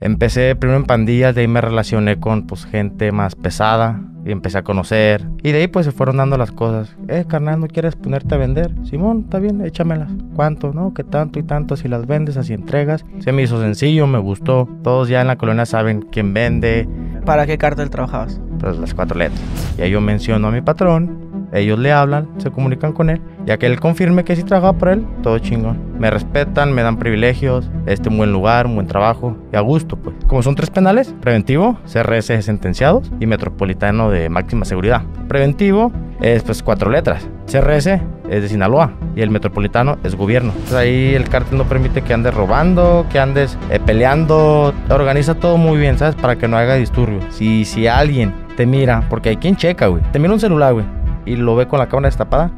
Empecé primero en pandillas, de ahí me relacioné con pues, gente más pesada y empecé a conocer. Y de ahí pues se fueron dando las cosas. Eh, carnal, ¿no quieres ponerte a vender? Simón, está bien, échamelas. ¿Cuánto? No, que tanto y tanto, si las vendes, así entregas. Se me hizo sencillo, me gustó. Todos ya en la colonia saben quién vende. ¿Para qué cartel trabajabas? Pues las cuatro letras. Y ahí yo menciono a mi patrón ellos le hablan, se comunican con él, a que él confirme que sí trabajaba por él, todo chingón. Me respetan, me dan privilegios, este un buen lugar, un buen trabajo y a gusto, pues. Como son tres penales, preventivo, CRS sentenciados y metropolitano de máxima seguridad. Preventivo es pues cuatro letras. CRS es de Sinaloa y el metropolitano es gobierno. Entonces pues ahí el cártel no permite que andes robando, que andes eh, peleando, organiza todo muy bien, ¿sabes? Para que no haga disturbio. Si, si alguien te mira, porque hay quien checa, güey. Te mira un celular, güey y lo ve con la cámara destapada,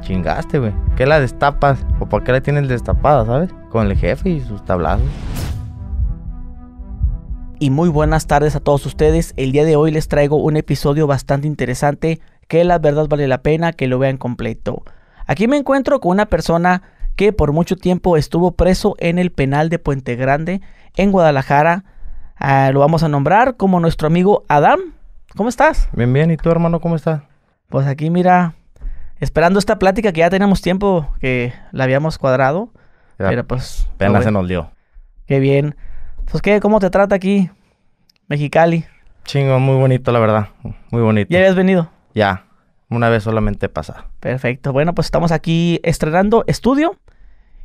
chingaste, güey. ¿Qué la destapas? ¿O para qué la tienes destapada, sabes? Con el jefe y sus tablazos. Y muy buenas tardes a todos ustedes. El día de hoy les traigo un episodio bastante interesante que la verdad vale la pena que lo vean completo. Aquí me encuentro con una persona que por mucho tiempo estuvo preso en el penal de Puente Grande en Guadalajara. Ah, lo vamos a nombrar como nuestro amigo Adam. ¿Cómo estás? Bien, bien. ¿Y tú, hermano, cómo estás? Pues aquí, mira, esperando esta plática que ya teníamos tiempo que la habíamos cuadrado. pero pues. pena se nos dio. Qué bien. Pues, ¿qué? ¿Cómo te trata aquí Mexicali? Chingo, muy bonito, la verdad. Muy bonito. ¿Ya habías venido? Ya, una vez solamente pasa. Perfecto. Bueno, pues estamos aquí estrenando estudio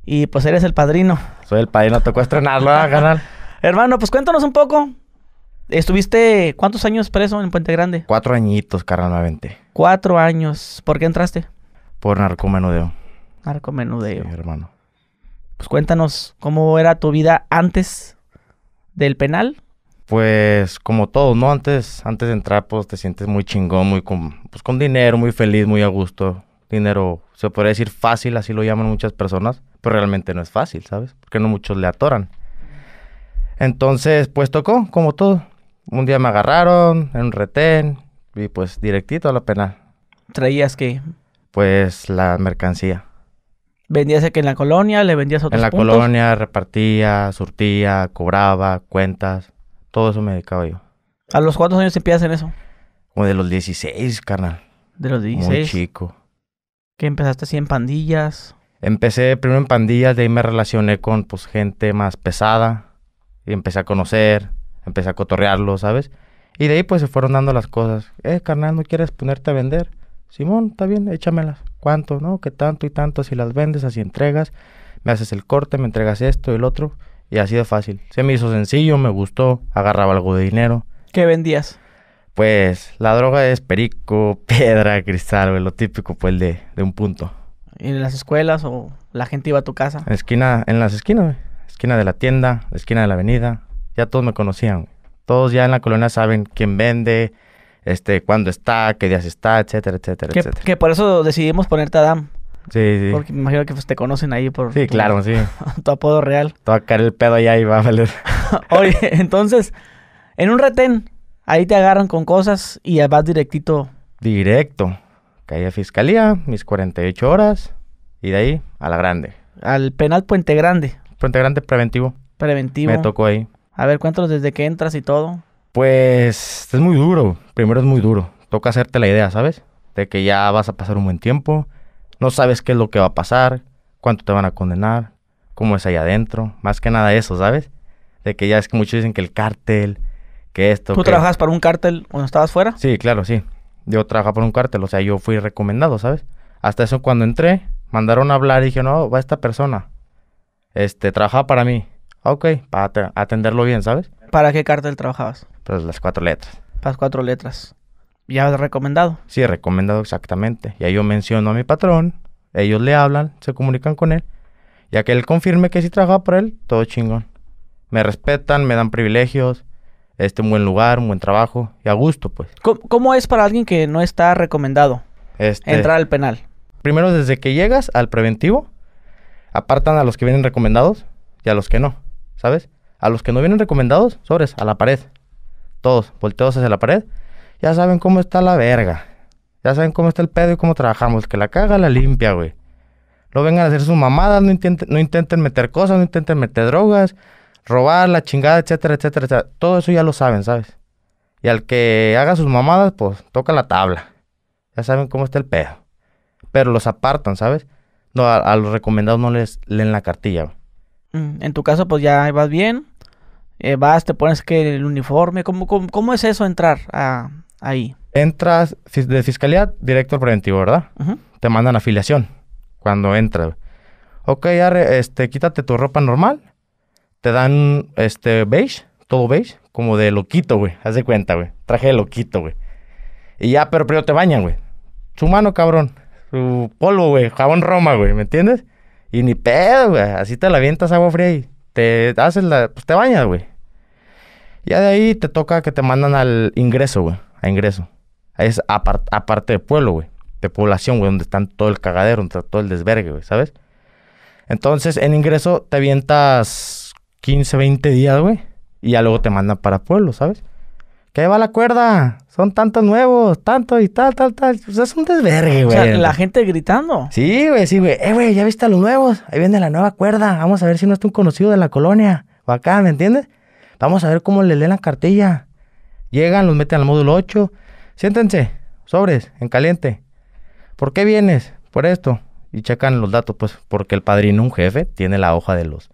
y pues eres el padrino. Soy el padrino, tocó estrenarlo, a canal. Hermano, pues cuéntanos un poco ¿Estuviste cuántos años preso en Puente Grande? Cuatro añitos, carnal, Cuatro años. ¿Por qué entraste? Por narcomenudeo. Narcomenudeo. Sí, hermano. Pues cuéntanos, ¿cómo era tu vida antes del penal? Pues como todo, ¿no? Antes, antes de entrar, pues te sientes muy chingón, muy con, pues, con dinero, muy feliz, muy a gusto. Dinero, se podría decir fácil, así lo llaman muchas personas, pero realmente no es fácil, ¿sabes? Porque no muchos le atoran. Entonces, pues tocó, como todo un día me agarraron en un retén y pues directito a la penal. ¿Traías qué? Pues la mercancía. ¿Vendías aquí en la colonia? ¿Le vendías a otros En la colonia repartía, surtía, cobraba, cuentas. Todo eso me dedicaba yo. ¿A los cuántos años empiezas en eso? Como de los 16, carnal. ¿De los 16? Muy chico. ¿Qué empezaste así en pandillas? Empecé primero en pandillas, de ahí me relacioné con pues gente más pesada. Y empecé a conocer empecé a cotorrearlo, ¿sabes? Y de ahí pues se fueron dando las cosas. Eh, carnal, ¿no quieres ponerte a vender? Simón, está bien, échamelas. ¿Cuánto, no? ¿Qué tanto y tanto? Si las vendes, así entregas, me haces el corte, me entregas esto y el otro. Y así de fácil. Se me hizo sencillo, me gustó, agarraba algo de dinero. ¿Qué vendías? Pues la droga es perico, piedra, cristal, lo típico pues de, de un punto. ¿En las escuelas o la gente iba a tu casa? En, esquina, en las esquinas, esquina de la tienda, esquina de la avenida, ya todos me conocían. Todos ya en la colonia saben quién vende, este, cuándo está, qué días está, etcétera, etcétera, etcétera. Que por eso decidimos ponerte Adam. Sí, sí. Porque me imagino que pues, te conocen ahí por... Sí, tu, claro, sí. tu apodo real. Te a caer el pedo allá y va a valer. Oye, entonces, en un retén, ahí te agarran con cosas y vas directito. Directo. Caí a fiscalía, mis 48 horas, y de ahí a la grande. Al penal Puente Grande. Puente Grande preventivo. Preventivo. Me tocó ahí. A ver, cuéntanos desde que entras y todo. Pues es muy duro. Primero es muy duro. Toca hacerte la idea, ¿sabes? De que ya vas a pasar un buen tiempo. No sabes qué es lo que va a pasar, cuánto te van a condenar, cómo es ahí adentro. Más que nada eso, ¿sabes? De que ya es que muchos dicen que el cártel, que esto. ¿Tú trabajabas para un cártel cuando estabas fuera? Sí, claro, sí. Yo trabajaba para un cártel, o sea, yo fui recomendado, ¿sabes? Hasta eso cuando entré, mandaron a hablar y dije, no, va esta persona. Este, trabajaba para mí. Ah, ok, para atenderlo bien, ¿sabes? ¿Para qué cártel trabajabas? Para pues las cuatro letras. Las cuatro letras. ¿Ya recomendado? Sí, recomendado exactamente. Ya yo menciono a mi patrón, ellos le hablan, se comunican con él. Ya que él confirme que sí trabajaba por él, todo chingón. Me respetan, me dan privilegios, este un buen lugar, un buen trabajo y a gusto, pues. ¿Cómo, es para alguien que no está recomendado este, entrar al penal? Primero, desde que llegas al preventivo, apartan a los que vienen recomendados y a los que no. ¿sabes? A los que no vienen recomendados, sobres, a la pared. Todos, volteados hacia la pared. Ya saben cómo está la verga. Ya saben cómo está el pedo y cómo trabajamos. que la caga, la limpia, güey. No vengan a hacer sus mamadas, no intenten, no intenten meter cosas, no intenten meter drogas, robar, la chingada, etcétera, etcétera, etcétera. Todo eso ya lo saben, ¿sabes? Y al que haga sus mamadas, pues toca la tabla. Ya saben cómo está el pedo. Pero los apartan, ¿sabes? No, a, a los recomendados no les leen la cartilla. Güey. Mm, en tu caso, pues ya vas bien. Eh, vas, te pones que el uniforme. ¿Cómo, cómo, es eso entrar ahí? Entras de fiscalía director preventivo, ¿verdad? Te mandan afiliación cuando entras. Ok, este, quítate tu ropa normal. Te dan este beige, todo beige, como de loquito, güey. Haz de cuenta, güey. Traje de loquito, güey. Y ya, pero primero te bañan, güey. Su mano, cabrón. Su polvo, güey. Jabón Roma, güey. ¿Me entiendes? Y ni pedo, güey. Así te la avientas agua fría y te haces la. Pues te bañas, güey. Ya de ahí te toca que te mandan al ingreso, güey. A ingreso. Es aparte de pueblo, güey. De población, güey. Donde están todo el cagadero, donde todo el desvergue, güey. ¿Sabes? Entonces, en ingreso te avientas 15, 20 días, güey. Y ya luego te mandan para pueblo, ¿sabes? ¿Qué va la cuerda? Son tantos nuevos, tanto y tal, tal, tal. O es un desvergue, güey. O sea, la gente gritando. Sí, güey, sí, güey. Eh, güey, ¿ya viste a los nuevos? Ahí viene la nueva cuerda. Vamos a ver si no está un conocido de la colonia. O acá, ¿me entiendes? Vamos a ver cómo le leen la cartilla. Llegan, los meten al módulo 8. Siéntense, sobres, en caliente. ¿Por qué vienes? Por esto. Y checan los datos, pues, porque el padrino, un jefe, tiene la hoja de los,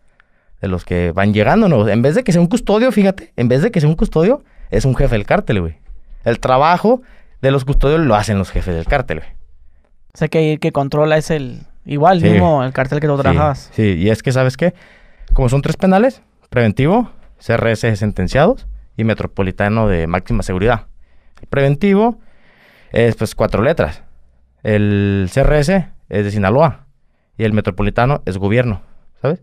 de los que van llegando no En vez de que sea un custodio, fíjate, en vez de que sea un custodio, es un jefe del cártel, güey. El trabajo de los custodios lo hacen los jefes del cártel, güey. O sea que el que controla es el. Igual, mismo el cártel que tú trabajabas. Sí, y es que, ¿sabes qué? Como son tres penales, preventivo, CRS sentenciados y metropolitano de máxima seguridad. preventivo es pues cuatro letras. El CRS es de Sinaloa y el metropolitano es gobierno, ¿sabes?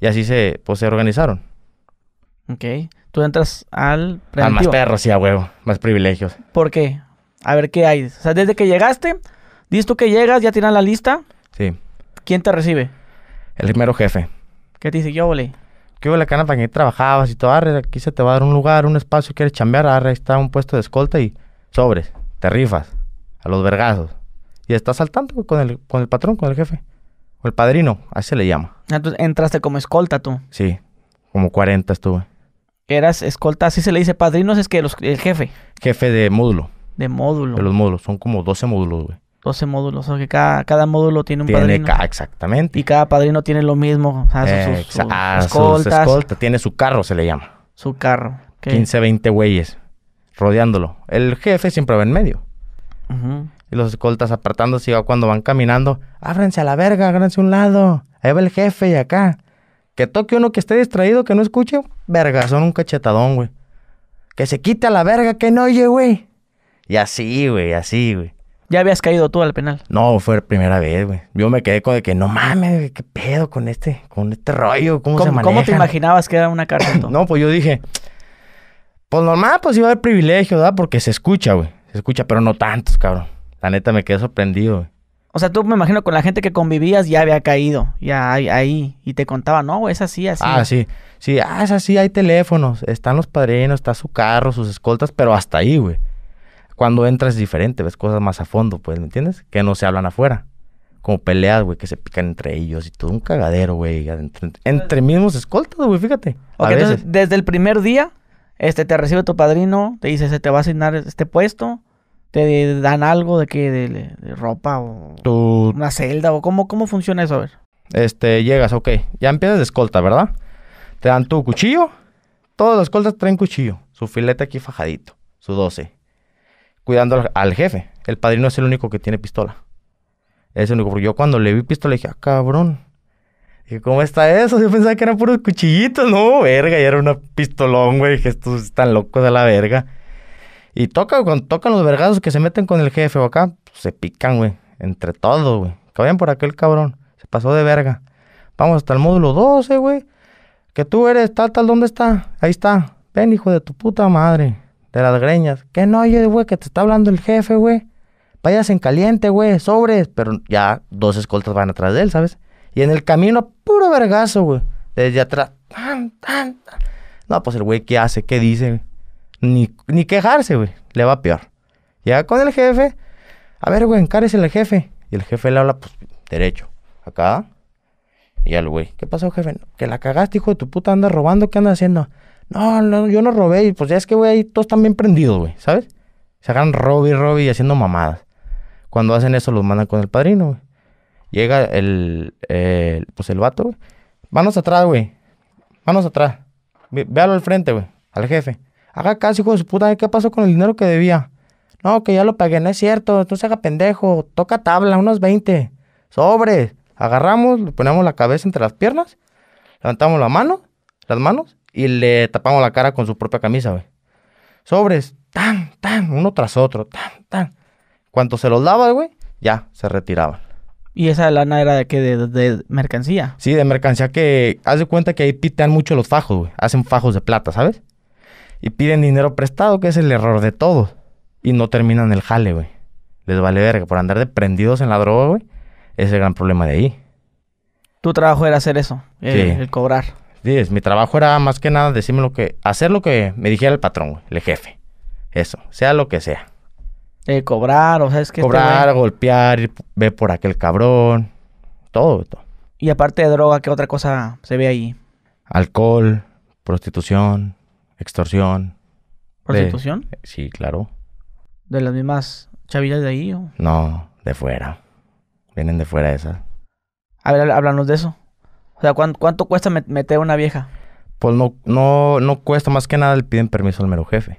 Y así se, pues, se organizaron. Ok tú entras al Al más perros, sí, a huevo. Más privilegios. ¿Por qué? A ver qué hay. O sea, desde que llegaste, dices tú que llegas, ya tiran la lista. Sí. ¿Quién te recibe? El primero jefe. ¿Qué te dice? Yo, volé. ¿Qué hubo la cana para que trabajabas y todo? aquí se te va a dar un lugar, un espacio, quieres chambear, arre, está un puesto de escolta y sobres, te rifas, a los vergazos. Y estás saltando con el, con el patrón, con el jefe, o el padrino, así se le llama. Entonces entraste como escolta tú. Sí, como 40 estuve eras escolta, así se le dice padrinos, es que el jefe. Jefe de módulo. De módulo. De los módulos, son como 12 módulos, güey. 12 módulos, o sea que cada, módulo tiene un tiene padrino. exactamente. Y cada padrino tiene lo mismo, o sus, ah, Tiene su carro, se le llama. Su carro. 15, 20 güeyes rodeándolo. El jefe siempre va en medio. Y los escoltas apartándose y cuando van caminando, ábranse a la verga, ábranse a un lado. Ahí va el jefe y acá. Que toque uno que esté distraído, que no escuche, verga, son un cachetadón, güey. Que se quite a la verga, que no oye, güey. Y así, güey, así, güey. ¿Ya habías caído tú al penal? No, fue la primera vez, güey. Yo me quedé con de que no mames, güey, qué pedo con este, con este rollo, cómo, se maneja. ¿Cómo te imaginabas que era una carta? no, pues yo dije, pues normal, pues iba a haber privilegio, ¿verdad? Porque se escucha, güey. Se escucha, pero no tantos, cabrón. La neta me quedé sorprendido, güey. O sea, tú me imagino con la gente que convivías ya había caído, ya ahí, y te contaba, no, es así, así. Ah, sí, sí, ah, es así, hay teléfonos, están los padrinos, está su carro, sus escoltas, pero hasta ahí, güey. Cuando entras es diferente, ves cosas más a fondo, pues, ¿me entiendes? Que no se hablan afuera. Como peleas, güey, que se pican entre ellos y todo un cagadero, güey. Entre, mismos escoltas, güey, fíjate. Ok, entonces, desde el primer día, este, te recibe tu padrino, te dice, se te va a asignar este puesto, te dan algo de qué? de, ropa o una celda o cómo cómo funciona eso a ver este llegas ok ya empiezas de escolta verdad te dan tu cuchillo todos los escoltas traen cuchillo su filete aquí fajadito su 12 cuidando al, jefe el padrino es el único que tiene pistola es el único porque yo cuando le vi pistola dije ah, cabrón Dije, ¿cómo está eso? Yo pensaba que eran puros cuchillitos. No, verga, ya era una pistolón, güey. Dije, estos están locos de la verga. Y toca, cuando tocan los vergazos que se meten con el jefe o acá, pues, se pican, güey. Entre todos, güey. Que vayan por aquel cabrón. Se pasó de verga. Vamos hasta el módulo 12, güey. Que tú eres tal, tal, ¿dónde está? Ahí está. Ven, hijo de tu puta madre. De las greñas. Que no oye, güey, que te está hablando el jefe, güey. Vayas en caliente, güey, sobres. Pero ya dos escoltas van atrás de él, ¿sabes? Y en el camino, puro vergazo, güey. Desde atrás. Tan, tan, No, pues el güey, ¿qué hace? ¿Qué dice? Güey? ni, quejarse, güey. Le va peor. Ya con el jefe, a ver, güey, encárese el jefe. Y el jefe le habla, pues, derecho. Acá. Y al güey, ¿qué pasó, jefe? Que la cagaste, hijo de tu puta, ¿Anda robando, ¿qué andas haciendo? No, no, yo no robé. Y pues ya es que, güey, ahí todos están bien prendidos, güey, ¿sabes? Se hagan Robby, Robby, y haciendo mamadas. Cuando hacen eso, los mandan con el padrino, güey. Llega el, pues el vato, güey. Manos atrás, güey. Vamos atrás. Véalo al frente, güey. Al jefe. Haga caso, hijo de su puta, ¿qué pasó con el dinero que debía? No, que ya lo pagué, no es cierto, entonces haga pendejo, toca tabla, unos 20, sobres. Agarramos, le ponemos la cabeza entre las piernas, levantamos la mano, las manos, y le tapamos la cara con su propia camisa, güey. Sobres, tan, tan, uno tras otro, tan, tan. Cuando se los daba, güey, ya se retiraban. ¿Y esa lana era de qué? De, de, mercancía? Sí, de mercancía que... Haz de cuenta que ahí pitean mucho los fajos, güey. Hacen fajos de plata, ¿sabes? y piden dinero prestado, que es el error de todos. Y no terminan el jale, güey. Les vale verga. Por andar de prendidos en la droga, güey, es el gran problema de ahí. Tu trabajo era hacer eso, el, el cobrar. Sí, mi trabajo era más que nada decirme lo que, hacer lo que me dijera el patrón, güey, el jefe. Eso, sea lo que sea. Eh, cobrar, o sea, es que... Este cobrar, golpear, ir, ve por aquel cabrón, todo, todo. Y aparte de droga, ¿qué otra cosa se ve ahí? Alcohol, prostitución, extorsión. ¿Prostitución? sí, claro. ¿De las mismas chavillas de ahí? O? No, de fuera. Vienen de fuera esas. A ver, háblanos de eso. O sea, ¿cuánto, cuesta meter a una vieja? Pues no, no, no cuesta, más que nada le piden permiso al mero jefe.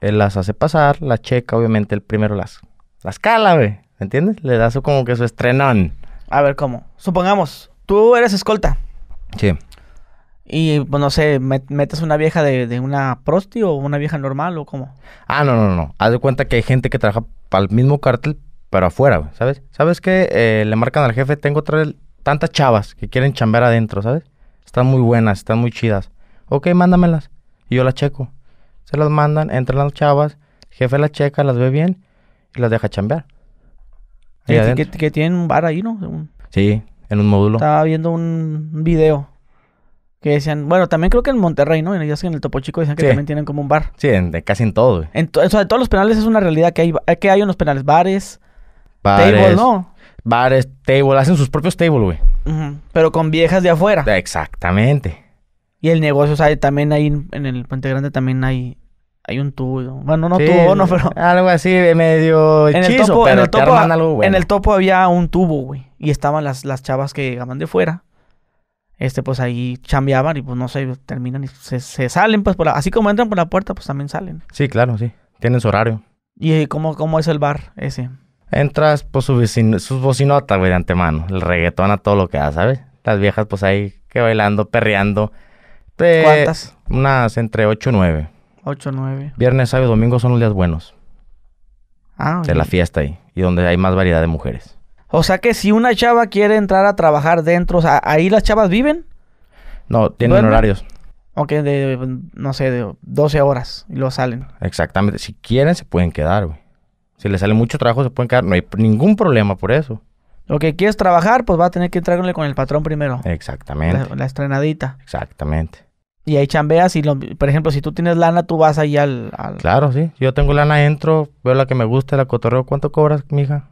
Él las hace pasar, la checa, obviamente, el primero las, las cala, güey. ¿Me entiendes? Le da como que su estrenón. A ver, ¿cómo? Supongamos, tú eres escolta. Sí. Y, pues, no sé, ¿metes una vieja de, una prosti o una vieja normal o cómo? Ah, no, no, no. Haz de cuenta que hay gente que trabaja para el mismo cartel, pero afuera, ¿sabes? ¿Sabes qué? Eh, le marcan al jefe, tengo tantas chavas que quieren chambear adentro, ¿sabes? Están muy buenas, están muy chidas. Ok, mándamelas. Y yo las checo. Se las mandan, entran las chavas, el jefe las checa, las ve bien y las deja chambear. que, que, tienen un bar ahí, ¿no? Sí, en un módulo. Estaba viendo un video que decían, bueno, también creo que en Monterrey, ¿no? En el Topo Chico decían que también tienen como un bar. Sí, casi en todo. En o sea, de todos los penales es una realidad que hay, eh, que hay unos penales. Bares, tables, ¿no? Bares, table, hacen sus propios table, güey. Pero con viejas de afuera. Ah, exactamente. Y el negocio, o sea, también ahí en el Puente Grande también hay, hay un tubo. Bueno, no tubo, no, pero... Algo así medio en pero en el topo, En el topo había un tubo, güey. Y estaban las, las chavas que llegaban de fuera este, pues ahí chambeaban y pues no sé, terminan y se, salen, pues por así como entran por la puerta, pues también salen. Sí, claro, sí. Tienen su horario. ¿Y eh, cómo, cómo es el bar ese? Entras pues, su sus bocinotas, güey, de antemano. El reggaetón a todo lo que da, ¿sabes? Las viejas, pues ahí, que bailando, perreando. ¿Cuántas? Unas entre 8 y 9. 8, 9. Viernes, sábado y domingo son los días buenos. Ah, De la fiesta ahí. Y donde hay más variedad de mujeres. O sea que si una chava quiere entrar a trabajar dentro, o sea, ahí las chavas viven. No, tienen horarios. Ok, de, no sé, de 12 horas y lo salen. Exactamente. Si quieren, se pueden quedar, güey. Si les sale mucho trabajo, se pueden quedar. No hay ningún problema por eso. Lo que quieres trabajar, pues va a tener que entrarle con el patrón primero. Exactamente. La, estrenadita. Exactamente. Y ahí chambeas y, por ejemplo, si tú tienes lana, tú vas ahí al, Claro, sí. yo tengo lana, entro, veo la que me gusta, la cotorreo. ¿Cuánto cobras, mija?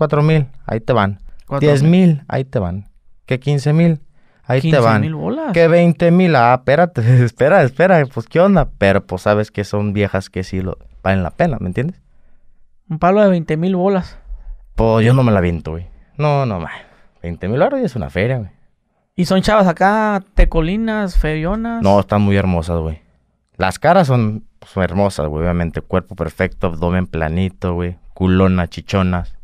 4 mil, ahí te van. 10 mil, ahí te van. Que 15 mil, ahí te van. Bolas. Que 20 mil, ah, espérate, espera, espera, pues qué onda. Pero pues sabes que son viejas que sí lo valen la pena, ¿me entiendes? Un palo de 20 mil bolas. Pues yo no me la viento, güey. No, no, man. 20 mil dólares es una feria, güey. ¿Y son chavas acá, tecolinas, ferionas. No, están muy hermosas, güey. Las caras son, son pues, hermosas, güey, obviamente. Cuerpo perfecto, abdomen planito, güey. Culona, chichonas.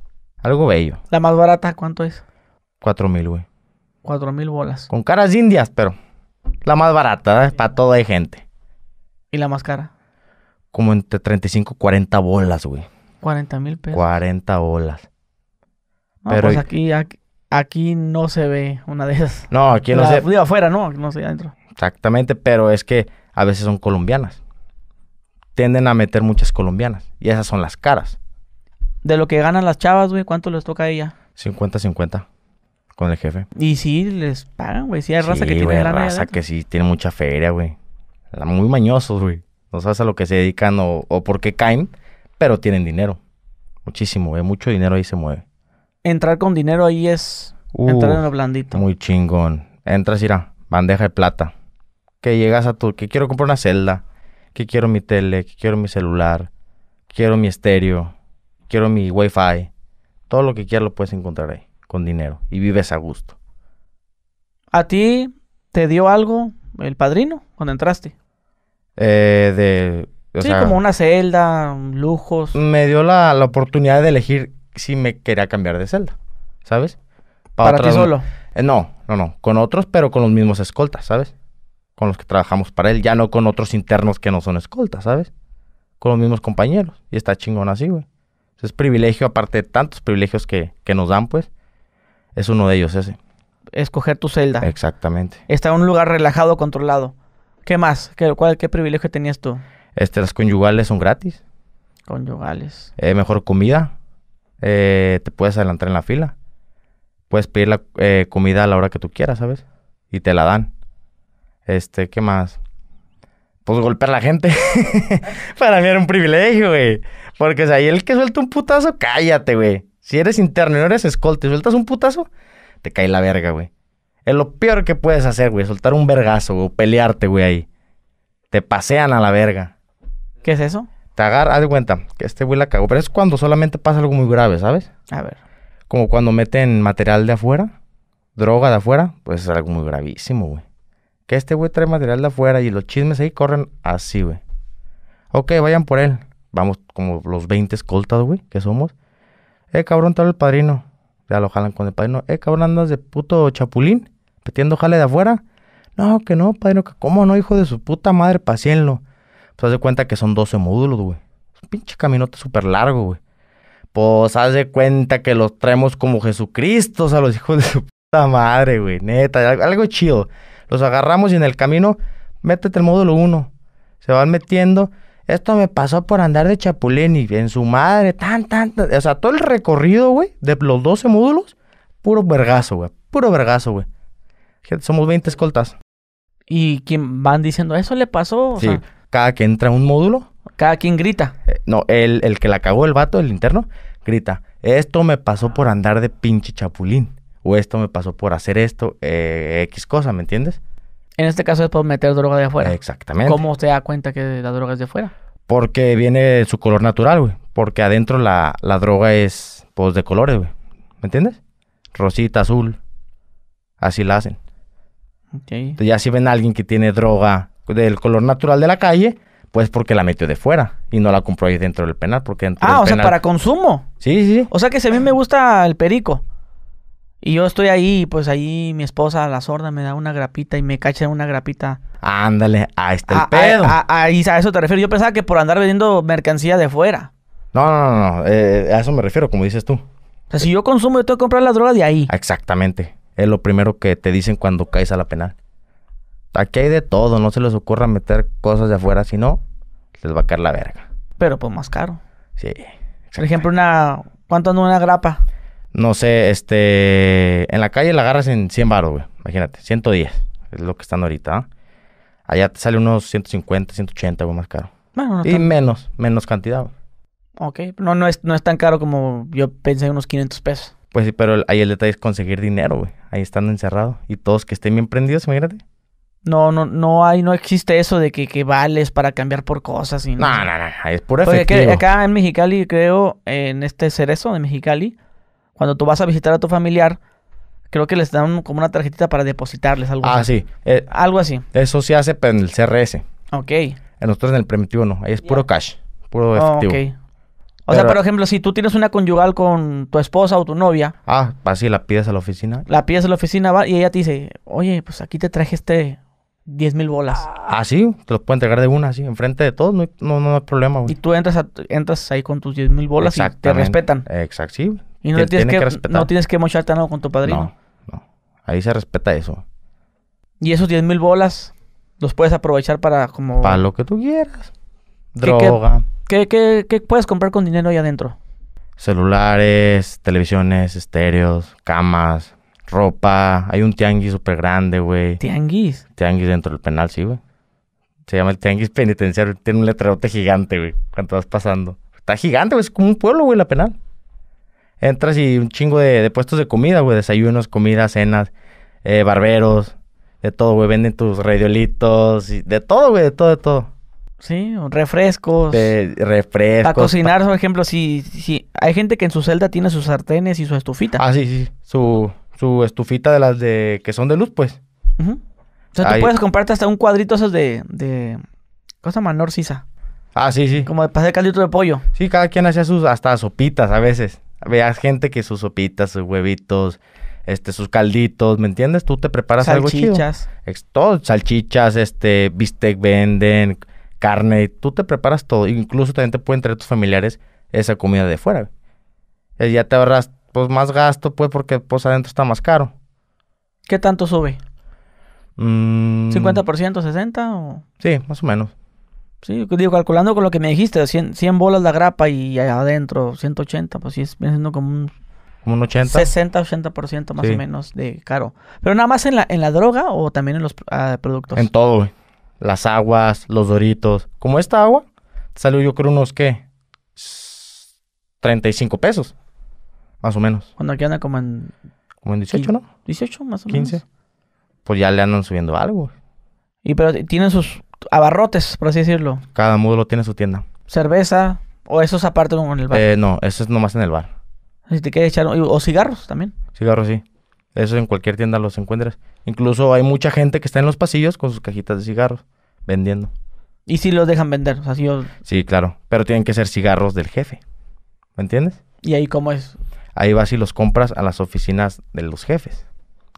Algo bello. ¿La más barata cuánto es? Cuatro mil, güey. Cuatro mil bolas. Con caras indias, pero la más barata, es ¿eh? para toda gente. ¿Y la más cara? Como entre 35, 40 bolas, güey. 40 mil pesos. 40 bolas. No, pero pues aquí, aquí, no se ve una de esas. No, aquí no la, se ve. afuera, no, no se adentro. Exactamente, pero es que a veces son colombianas. Tienden a meter muchas colombianas y esas son las caras. De lo que ganan las chavas, güey, ¿cuánto les toca a ella? 50-50 con el jefe. Y sí, les pagan, güey. Sí, hay raza que tiene güey, raza que sí tiene mucha feria, güey. Muy mañosos, güey. No sabes a lo que se dedican o, o por qué caen, pero tienen dinero. Muchísimo, güey. Mucho dinero ahí se mueve. Entrar con dinero ahí es entrar en lo blandito. Muy chingón. Entras, irá, bandeja de plata. Que llegas a tu... Que quiero comprar una celda. Que quiero mi tele. Que quiero mi celular. quiero mi estéreo quiero mi wifi, todo lo que quieras lo puedes encontrar ahí, con dinero, y vives a gusto. ¿A ti te dio algo el padrino cuando entraste? Eh, de... sí, como una celda, lujos. Me dio la, oportunidad de elegir si me quería cambiar de celda, ¿sabes? ¿Para, ti solo? Eh, no, no, no. Con otros, pero con los mismos escoltas, ¿sabes? Con los que trabajamos para él, ya no con otros internos que no son escoltas, ¿sabes? Con los mismos compañeros. Y está chingón así, güey. Pues es privilegio, aparte de tantos privilegios que, que nos dan, pues, es uno de ellos ese. Escoger tu celda. Exactamente. Está en un lugar relajado, controlado. ¿Qué más? ¿Qué, qué privilegio tenías tú? Este, las conyugales son gratis. Conyugales. Eh, mejor comida. Eh, te puedes adelantar en la fila. Puedes pedir la eh, comida a la hora que tú quieras, ¿sabes? Y te la dan. Este, ¿qué más? pues golpear a la gente. Para mí era un privilegio, güey. Porque si ahí el que suelta un putazo, cállate, güey. Si eres interno y no eres escolte y sueltas un putazo, te cae la verga, güey. Es lo peor que puedes hacer, güey. Soltar un vergazo, O pelearte, güey, ahí. Te pasean a la verga. ¿Qué es eso? Te agarra, haz de cuenta que este güey la cagó. Pero es cuando solamente pasa algo muy grave, ¿sabes? A ver. Como cuando meten material de afuera, droga de afuera, pues es algo muy gravísimo, güey que este güey trae material de afuera y los chismes ahí corren así, güey. Ok, vayan por él. Vamos como los 20 escoltas, güey, que somos. Eh, cabrón, trae el padrino. Ya lo jalan con el padrino. Eh, cabrón, andas de puto chapulín, metiendo jale de afuera. No, que no, padrino, que cómo no, hijo de su puta madre, pacienlo. Pues haz de cuenta que son 12 módulos, güey. Un pinche caminote súper largo, güey. Pues haz de cuenta que los traemos como Jesucristo, a los hijos de su puta madre, güey. Neta, algo chido. Los agarramos y en el camino, métete el módulo 1. Se van metiendo. Esto me pasó por andar de chapulín y en su madre, tan, tan, tan. O sea, todo el recorrido, güey, de los 12 módulos, puro vergazo, güey. Puro vergazo, güey. Somos 20 escoltas. ¿Y quién van diciendo, eso le pasó? sí, cada que entra un módulo. Cada quien grita. Eh, no, el, el que la cagó el vato, el interno, grita, esto me pasó por andar de pinche chapulín o esto me pasó por hacer esto, eh, X cosa, ¿me entiendes? En este caso es por meter droga de afuera. Exactamente. ¿Cómo se da cuenta que la droga es de afuera? Porque viene su color natural, güey. Porque adentro la, droga es, pues, de colores, güey. ¿Me entiendes? Rosita, azul. Así la hacen. Okay. Entonces, ya si ven a alguien que tiene droga del color natural de la calle, pues porque la metió de fuera y no la compró ahí dentro del penal. Porque ah, o sea, para consumo. Sí, sí, sí. O sea que si a mí me gusta el perico y yo estoy ahí, pues ahí mi esposa la sorda me da una grapita y me cacha una grapita. Ándale, ahí está el ah, ah, pedo. Ah, a, eso te refiero. Yo pensaba que por andar vendiendo mercancía de fuera. No, no, no, eh, a eso me refiero, como dices tú. O sea, si yo consumo, yo tengo que comprar la droga de ahí. Exactamente. Es lo primero que te dicen cuando caes a la penal. Aquí hay de todo, no se les ocurra meter cosas de afuera, si no, les va a caer la verga. Pero pues más caro. Sí. Por ejemplo, una. ¿Cuánto anda una grapa? no sé, este, en la calle la agarras en 100 baros, güey. Imagínate, 110 es lo que están ahorita. ¿ah? Allá te sale unos 150, 180, güey, más caro. y menos, menos cantidad, güey. Ok, no, no, es, no es tan caro como yo pensé, unos 500 pesos. Pues sí, pero ahí el detalle es conseguir dinero, güey. Ahí están encerrado. Y todos que estén bien prendidos, imagínate. No, no, no hay, no existe eso de que, que vales para cambiar por cosas y no. No, no, no, es pura efectivo. acá en Mexicali, creo, en este cerezo de Mexicali, cuando tú vas a visitar a tu familiar, creo que les dan como una tarjetita para depositarles algo. Ah, sí. Eh, algo así. Eso se hace en el CRS. Ok. En nosotros en el primitivo no. Ahí es puro cash, puro oh, efectivo. ok. O sea, por ejemplo, si tú tienes una conyugal con tu esposa o tu novia. Ah, así la pides a la oficina. La pides a la oficina y ella te dice, oye, pues aquí te traje este 10 mil bolas. Ah, sí, te los pueden entregar de una, así, enfrente de todos, no, no, hay problema, Y tú entras, entras ahí con tus 10 mil bolas y te respetan. Exacto, sí. Y no, tienes, que, no tienes que mocharte nada con tu padrino. No, Ahí se respeta eso. Y esos 10 mil bolas los puedes aprovechar para como... Para lo que tú quieras. Droga. ¿Qué, puedes comprar con dinero ahí adentro? Celulares, televisiones, estéreos, camas, ropa. Hay un tianguis súper grande, güey. ¿Tianguis? Tianguis dentro del penal, sí, güey. Se llama el tianguis penitenciario. Tiene un letrerote gigante, güey. Cuando vas pasando. Está gigante, güey. Es como un pueblo, güey, la penal entras y un chingo de, de puestos de comida, güey. Desayunos, comidas, cenas, eh, barberos, de todo, güey. Venden tus radiolitos, y de todo, güey, de todo, de todo. Sí, refrescos. De refrescos. Para cocinar, por ejemplo, si, si hay gente que en su celda tiene sus sartenes y su estufita. Ah, sí, sí. Su, su estufita de las de que son de luz, pues. O sea, tú puedes comprarte hasta un cuadrito esos de, de... cosa menor, sisa. Ah, sí, sí. Como de pastel caldito de pollo. Sí, cada quien hacía sus hasta sopitas a veces. Veas gente que sus sopitas, sus huevitos, este, sus calditos, ¿me entiendes? Tú te preparas algo chido. Todo, salchichas, este, bistec venden, carne, tú te preparas todo. Incluso también te pueden traer tus familiares esa comida de fuera. Eh, ya te ahorras, pues, más gasto, pues, porque, pues, adentro está más caro. ¿Qué tanto sube? ¿50%, mm. 60% o...? Sí, más o menos. Sí, digo, calculando con lo que me dijiste, 100, bolas la grapa y adentro 180, pues sí, es siendo como un... Como un 80. 60, 80% más o menos de caro. Pero nada más en la, en la droga o también en los ah, productos. En todo, güey. Las aguas, los doritos. Como esta agua, salió yo creo unos, ¿qué? 35 pesos. Más o menos. Cuando aquí anda como en... Como en 18, ¿no? 18 más o menos. 15. Pues ya le andan subiendo algo. Y pero tienen sus abarrotes, por así decirlo. Cada módulo tiene su tienda. ¿Cerveza? ¿O esos aparte en el bar? Eh, no, eso es nomás en el bar. Si te quieres echar... ¿O cigarros también? Cigarros, sí. Eso en cualquier tienda los encuentras. Incluso hay mucha gente que está en los pasillos con sus cajitas de cigarros vendiendo. ¿Y si los dejan vender? O sea, Sí, claro. Pero tienen que ser cigarros del jefe. ¿Me entiendes? ¿Y ahí cómo es? Ahí vas y los compras a las oficinas de los jefes.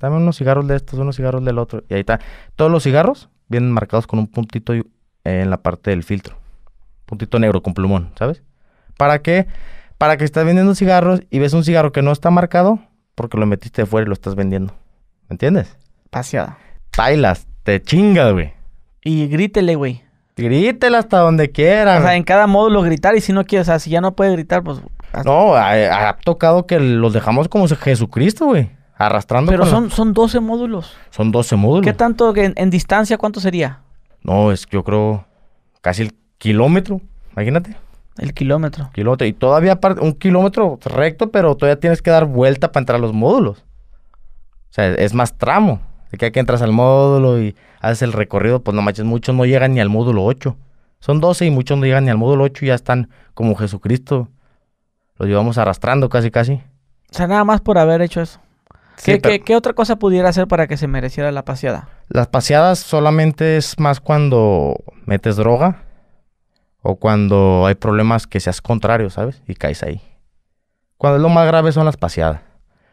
Dame unos cigarros de estos, unos cigarros del otro. Y ahí está. Todos los cigarros vienen marcados con un puntito eh, en la parte del filtro. Puntito negro con plumón, ¿sabes? ¿Para qué? Para que estás vendiendo cigarros y ves un cigarro que no está marcado porque lo metiste de fuera y lo estás vendiendo. ¿Me entiendes? Paseada. Bailas, te chingas, güey. Y grítele, güey. Grítele hasta donde quieras. O sea, en cada módulo gritar y si no quieres, o sea, si ya no puede gritar, pues... No, ha, ha, tocado que los dejamos como Jesucristo, güey arrastrando. Pero son, son 12 módulos. Son 12 módulos. ¿Qué tanto en, distancia cuánto sería? No, es que yo creo casi el kilómetro, imagínate. El kilómetro. Y todavía un kilómetro recto, pero todavía tienes que dar vuelta para entrar a los módulos. O sea, es más tramo. De que aquí entras al módulo y haces el recorrido, pues no manches, muchos no llegan ni al módulo 8. Son 12 y muchos no llegan ni al módulo 8 y ya están como Jesucristo. Los llevamos arrastrando casi, casi. O sea, nada más por haber hecho eso. ¿Qué, otra cosa pudiera hacer para que se mereciera la paseada? Las paseadas solamente es más cuando metes droga o cuando hay problemas que seas contrario, ¿sabes? Y caes ahí. Cuando es lo más grave son las paseadas.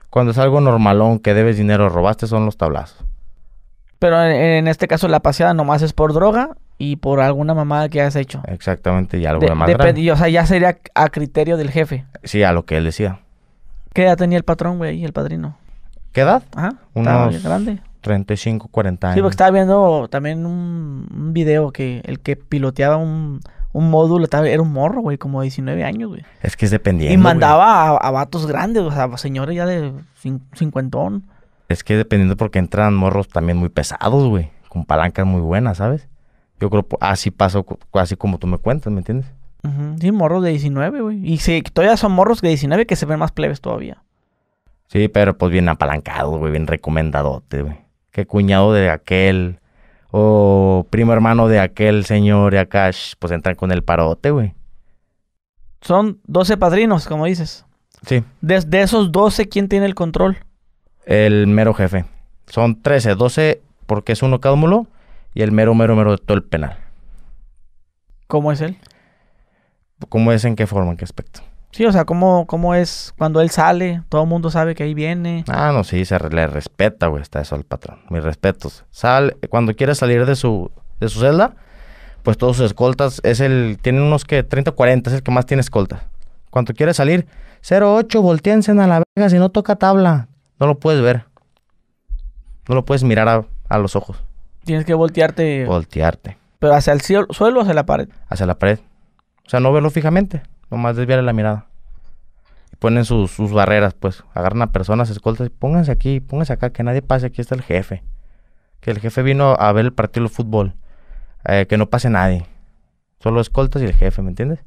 Cuando es algo normalón, que debes dinero, robaste, son los tablazos. Pero en, este caso la paseada nomás es por droga y por alguna mamada que has hecho. Exactamente, y algo de, más o sea, ya sería a criterio del jefe. Sí, a lo que él decía. ¿Qué edad tenía el patrón, güey, el padrino? ¿Qué edad? Ajá. Unos grande. 35, 40 años. Sí, porque estaba viendo también un, un video que el que piloteaba un, un módulo era un morro, güey, como 19 años, güey. Es que es dependiente. Y mandaba a, vatos grandes, o sea, señores ya de cincuentón. Es que dependiendo porque entran morros también muy pesados, güey, con palancas muy buenas, ¿sabes? Yo creo así pasó, así como tú me cuentas, ¿me entiendes? Sí, morros de 19, güey. Y si todavía son morros de 19 que se ven más plebes todavía. Sí, pero pues bien apalancado, güey, bien recomendadote, güey. Qué cuñado de aquel o primo hermano de aquel señor y acá, pues entran con el parote, güey. Son 12 padrinos, como dices. Sí. De, de, esos 12, ¿quién tiene el control? El mero jefe. Son 13, 12 porque es uno cada y el mero, mero, mero de todo el penal. ¿Cómo es él? ¿Cómo es en qué forma, en qué aspecto? Sí, o sea, cómo, cómo es cuando él sale, todo el mundo sabe que ahí viene. Ah, no, sí, se le respeta, güey, está eso al patrón. Mis respetos. cuando quiere salir de su, su celda, pues todos sus escoltas, es el, tienen unos que 30 o 40, es el que más tiene escoltas. Cuando quiere salir, 08, volteense a la vega, si no toca tabla, no lo puedes ver. No lo puedes mirar a, los ojos. Tienes que voltearte. Voltearte. Pero hacia el suelo o hacia la pared. Hacia la pared. O sea, no verlo fijamente más desviarle la mirada. ponen sus, barreras, pues. Agarran a personas, escoltas. Pónganse aquí, pónganse acá, que nadie pase. Aquí está el jefe. Que el jefe vino a ver el partido de fútbol. Eh, que no pase nadie. Solo escoltas y el jefe, ¿me entiendes?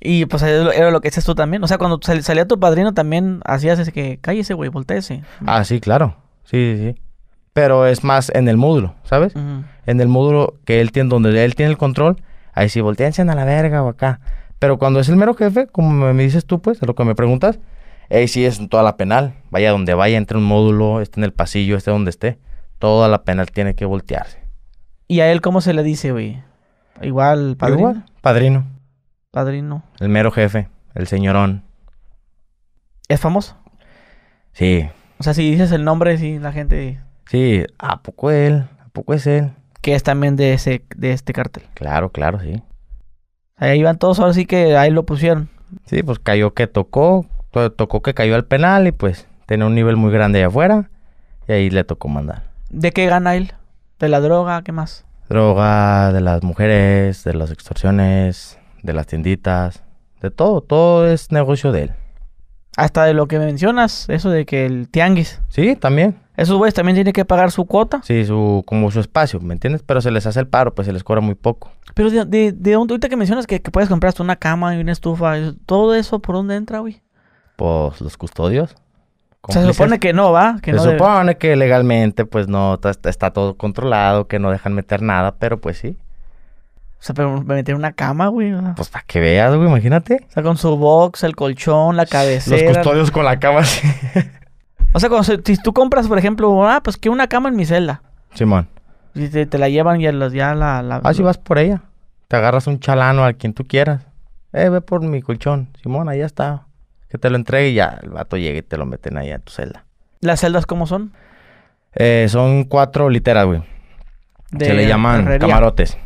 Y pues era lo que haces tú también. O sea, cuando salía tu padrino también hacías ese que cállese, güey, volteese. Ah, sí, claro. Sí, sí, Pero es más en el módulo, ¿sabes? En el módulo que él tiene, donde él tiene el control, ahí sí volteense a la verga o acá. Pero cuando es el mero jefe, como me dices tú, pues, lo que me preguntas, ahí sí es toda la penal. Vaya donde vaya, entre un módulo, esté en el pasillo, esté donde esté. Toda la penal tiene que voltearse. ¿Y a él cómo se le dice, güey? Igual, padrino. Igual, padrino. Padrino. El mero jefe, el señorón. ¿Es famoso? Sí. O sea, si dices el nombre, sí, la gente. Sí, ¿a poco él? ¿A poco es él? Que es también de, ese, de este cartel. Claro, claro, sí. Ahí iban todos, ahora sí que ahí lo pusieron. Sí, pues cayó que tocó, tocó que cayó al penal y pues tenía un nivel muy grande allá afuera y ahí le tocó mandar. ¿De qué gana él? ¿De la droga? ¿Qué más? Droga, de las mujeres, de las extorsiones, de las tienditas, de todo, todo es negocio de él. Hasta de lo que mencionas, eso de que el tianguis. Sí, también. Esos güeyes también tienen que pagar su cuota. Sí, su, como su espacio, ¿me entiendes? Pero se les hace el paro, pues se les cobra muy poco. Pero de, de, de dónde, ahorita que mencionas que, puedes comprar hasta una cama y una estufa, todo eso, ¿por dónde entra, güey? Pues los custodios. Se supone que no, ¿va? se supone que legalmente, pues no, está, todo controlado, que no dejan meter nada, pero pues sí. O sea, pero meter una cama, güey. Pues para que veas, güey, imagínate. O sea, con su box, el colchón, la cabecera. Los custodios con la cama, sí. o sea, si tú compras, por ejemplo, ah, pues que una cama en mi celda. Simón. Si te, la llevan y los, ya la... ah, si vas por ella. Te agarras un chalano al quien tú quieras. Eh, ve por mi colchón. Simón, ahí está. Que te lo entregue y ya el vato llegue y te lo meten ahí a tu celda. ¿Las celdas cómo son? Eh, son cuatro literas, güey. Se le llaman camarotes.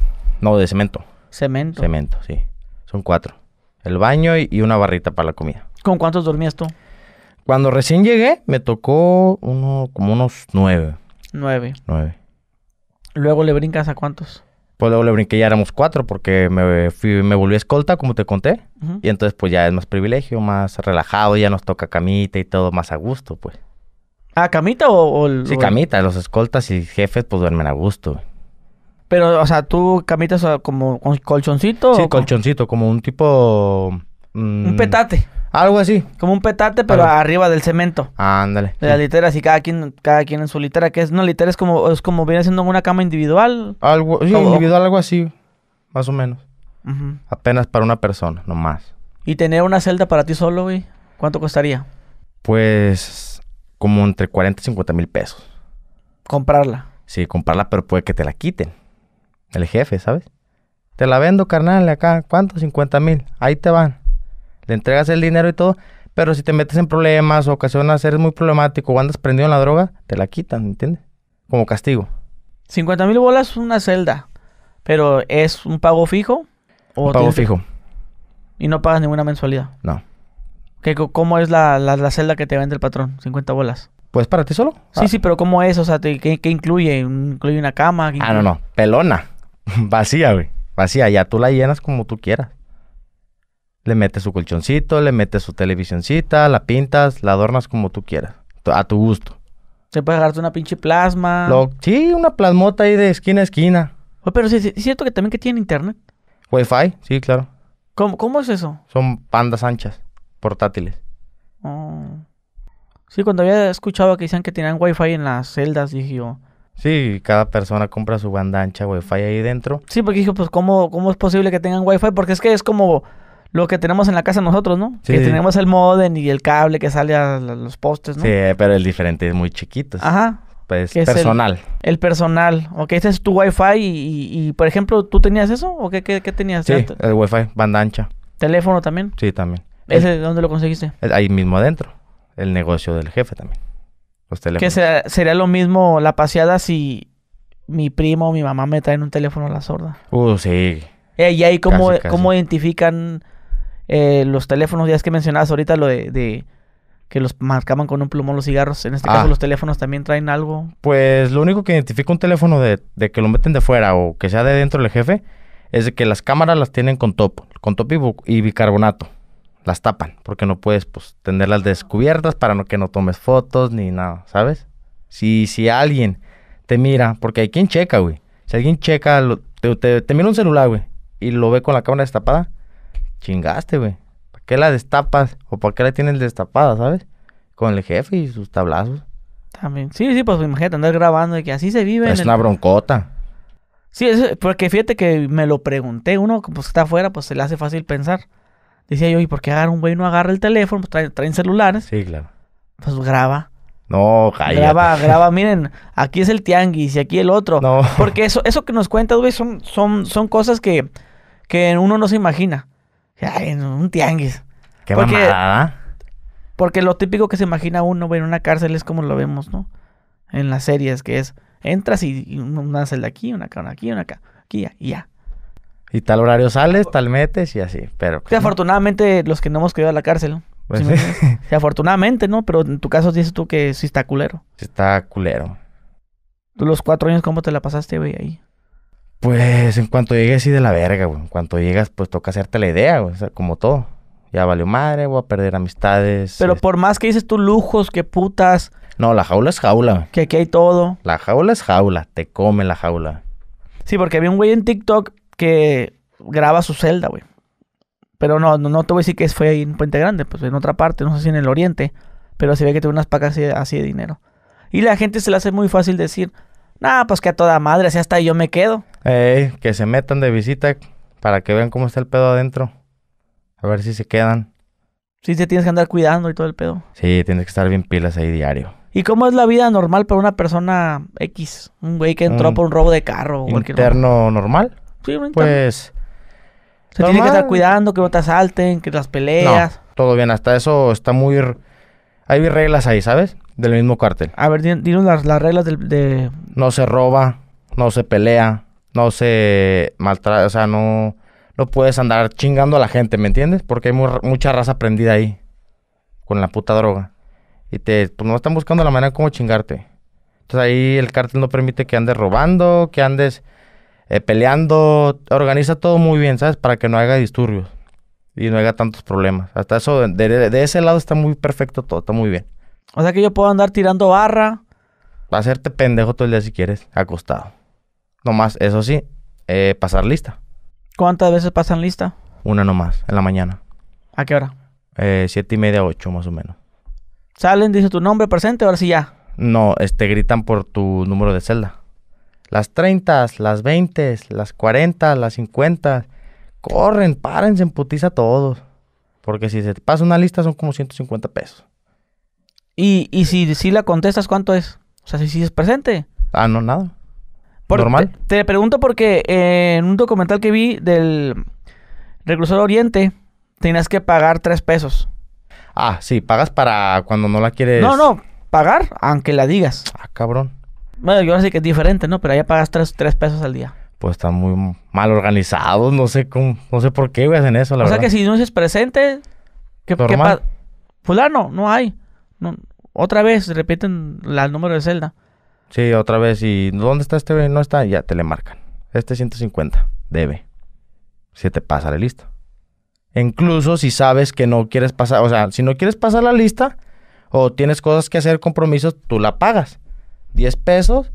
No, de cemento. Cemento. Cemento, sí. Son cuatro. El baño y, una barrita para la comida. ¿Con cuántos dormías tú? Cuando recién llegué, me tocó uno, como unos nueve. Nueve. Nueve. Luego le brincas a cuántos. Pues luego le brinqué, ya éramos cuatro, porque me, fui, me volví escolta, como te conté. Y entonces, pues ya es más privilegio, más relajado, ya nos toca camita y todo, más a gusto, pues. ¿Ah, camita o, Sí, camita. Los escoltas y jefes, pues duermen a gusto. Pero, o sea, tú camitas como colchoncito. Sí, colchoncito, como... un tipo. Mm, un petate. Algo así. Como un petate, pero arriba del cemento. ándale. De litera literas y cada quien, cada quien en su litera, que es una litera, es como, es como viene siendo una cama individual. Algo, sí, individual, algo así, más o menos. Apenas para una persona, nomás. ¿Y tener una celda para ti solo, güey? ¿Cuánto costaría? Pues como entre 40 y 50 mil pesos. Comprarla. Sí, comprarla, pero puede que te la quiten. El jefe, ¿sabes? Te la vendo, carnal, acá. ¿Cuánto? 50 mil. Ahí te van le entregas el dinero y todo, pero si te metes en problemas o ocasionas, eres muy problemático o andas prendido en la droga, te la quitan, ¿entiendes? Como castigo. 50 mil bolas es una celda, pero ¿es un pago fijo? O un pago fijo. Y no pagas ninguna mensualidad. No. ¿Qué, ¿Cómo es la, la, celda que te vende el patrón? 50 bolas. ¿Pues para ti solo? Sí, ah. sí, pero ¿cómo es? O sea, ¿qué, incluye? ¿Incluye una cama? Ah, no, no. Pelona. Vacía, güey. Vacía. Ya tú la llenas como tú quieras. Le metes su colchoncito, le metes su televisioncita, la pintas, la adornas como tú quieras, a tu gusto. Se puede agarrarte una pinche plasma. sí, una plasmota ahí de esquina a esquina. pero sí, es cierto que también que tiene internet. Wi-Fi, sí, claro. ¿Cómo, cómo es eso? Son pandas anchas, portátiles. Oh. Sí, cuando había escuchado que decían que tenían Wi-Fi en las celdas, dije yo. Sí, cada persona compra su banda ancha Wi-Fi ahí dentro. Sí, porque dije, pues, cómo es posible que tengan Wi-Fi? Porque es que es como lo que tenemos en la casa nosotros, ¿no? Sí. Que tenemos el modem y el cable que sale a los postes, ¿no? Sí, pero el diferente es muy chiquito. Ajá. Pues personal. el, personal. Ok, este es tu Wi-Fi y, por ejemplo, ¿tú tenías eso o qué, qué, tenías? Sí, el Wi-Fi, banda ancha. ¿Teléfono también? Sí, también. ¿Ese dónde lo conseguiste? ahí mismo adentro. El negocio del jefe también. Los teléfonos. Que sería lo mismo la paseada si mi primo o mi mamá me traen un teléfono a la sorda. Uh, sí. Eh, y ahí cómo, cómo identifican eh, los teléfonos, ya es que mencionabas ahorita lo de, que los marcaban con un plumón los cigarros. En este caso, ah. los teléfonos también traen algo. Pues lo único que identifica un teléfono de, que lo meten de fuera o que sea de dentro del jefe es de que las cámaras las tienen con top, con top y, bicarbonato. Las tapan porque no puedes pues, tenerlas descubiertas para no, que no tomes fotos ni nada, ¿sabes? Si, si alguien te mira, porque hay quien checa, güey. Si alguien checa, te mira un celular, güey, y lo ve con la cámara destapada, chingaste, güey. ¿Para qué la destapas? ¿O para qué la tienes destapada, sabes? Con el jefe y sus tablazos. También. Sí, sí, pues imagínate andar grabando y que así se vive. Es en una broncota. Sí, es, porque fíjate que me lo pregunté. Uno, pues está afuera, pues se le hace fácil pensar. Decía yo, ¿y por qué agarra un güey no agarra el teléfono? Pues traen, celulares. Sí, claro. Pues graba. No, cállate. Graba, graba, miren, aquí es el tianguis y aquí el otro. No. Porque eso, eso que nos cuentas, güey, son, son, son cosas que, que uno no se imagina. Ay, en un tianguis. Qué porque, mamada, Porque lo típico que se imagina uno en una cárcel es como lo vemos, ¿no? En las series, que es entras y una celda aquí, una acá, una aquí, una acá, aquí ya, y ya. Y tal horario sales, tal metes y así, pero... Pues afortunadamente, los que no hemos quedado a la cárcel, pues, afortunadamente, ¿no? Pero en tu caso dices tú que sí está culero. Sí está culero. ¿Tú los cuatro años cómo te la pasaste, güey, ahí? Pues en cuanto llegues, sí de la verga, güey. En cuanto llegas, pues toca hacerte la idea, güey. O sea, como todo. Ya valió madre, voy a perder amistades. Pero por más que dices tú lujos, qué putas. No, la jaula es jaula. Que aquí hay todo. La jaula es jaula. Te come la jaula. Sí, porque había un güey en TikTok que graba su celda, güey. Pero no, no, te voy a decir que fue ahí en Puente Grande, pues en otra parte, no sé si en el oriente. Pero se ve que tiene unas pacas así, de dinero. Y la gente se le hace muy fácil decir, nah, pues que a toda madre, así hasta yo me quedo. Eh, que se metan de visita para que vean cómo está el pedo adentro. A ver si se quedan. Sí, te tienes que andar cuidando y todo el pedo. Sí, tienes que estar bien pilas ahí diario. ¿Y cómo es la vida normal para una persona X? Un güey que entró por un robo de carro. O ¿Interno normal? Sí, Pues... Se tiene que estar cuidando, que no te asalten, que las peleas. todo bien, hasta eso está muy... Hay reglas ahí, ¿sabes? Del mismo cártel. A ver, dinos las, reglas del, de... No se roba, no se pelea, no se maltrata, o sea, no, no puedes andar chingando a la gente, ¿me entiendes? Porque hay mucha raza prendida ahí con la puta droga. Y te, pues no están buscando la manera como chingarte. Entonces ahí el cártel no permite que andes robando, que andes eh, peleando. Organiza todo muy bien, ¿sabes? Para que no haga disturbios y no haga tantos problemas. Hasta eso, de, ese lado está muy perfecto todo, está muy bien. O sea que yo puedo andar tirando barra. Va hacerte pendejo todo el día si quieres, acostado. No más, eso sí, eh, pasar lista. ¿Cuántas veces pasan lista? Una nomás, en la mañana. ¿A qué hora? Eh, siete y media, ocho más o menos. Salen, dice tu nombre, presente, ahora sí ya. No, este, gritan por tu número de celda. Las 30, las 20, las 40, las cincuenta Corren, párense, emputiza todos. Porque si se te pasa una lista son como 150 pesos. ¿Y, si, si la contestas, cuánto es? O sea, si, si es presente. Ah, no, nada. ¿Normal? Te, pregunto porque eh, en un documental que vi del Reclusor Oriente, tenías que pagar tres pesos. Ah, sí, pagas para cuando no la quieres. No, no, pagar aunque la digas. Ah, cabrón. Bueno, yo ahora sí que es diferente, ¿no? Pero ya pagas tres, pesos al día. Pues están muy mal organizados, no sé cómo, no sé por qué hacen eso, la verdad. O sea que si no es presente, ¿qué, ¿qué Fulano, no hay. otra vez repiten el número de celda. Sí, otra vez. ¿Y dónde está este? No está. Ya te le marcan. Este 150. Debe. Si te pasa la lista. Incluso si sabes que no quieres pasar, o sea, si no quieres pasar la lista o tienes cosas que hacer, compromisos, tú la pagas. 10 pesos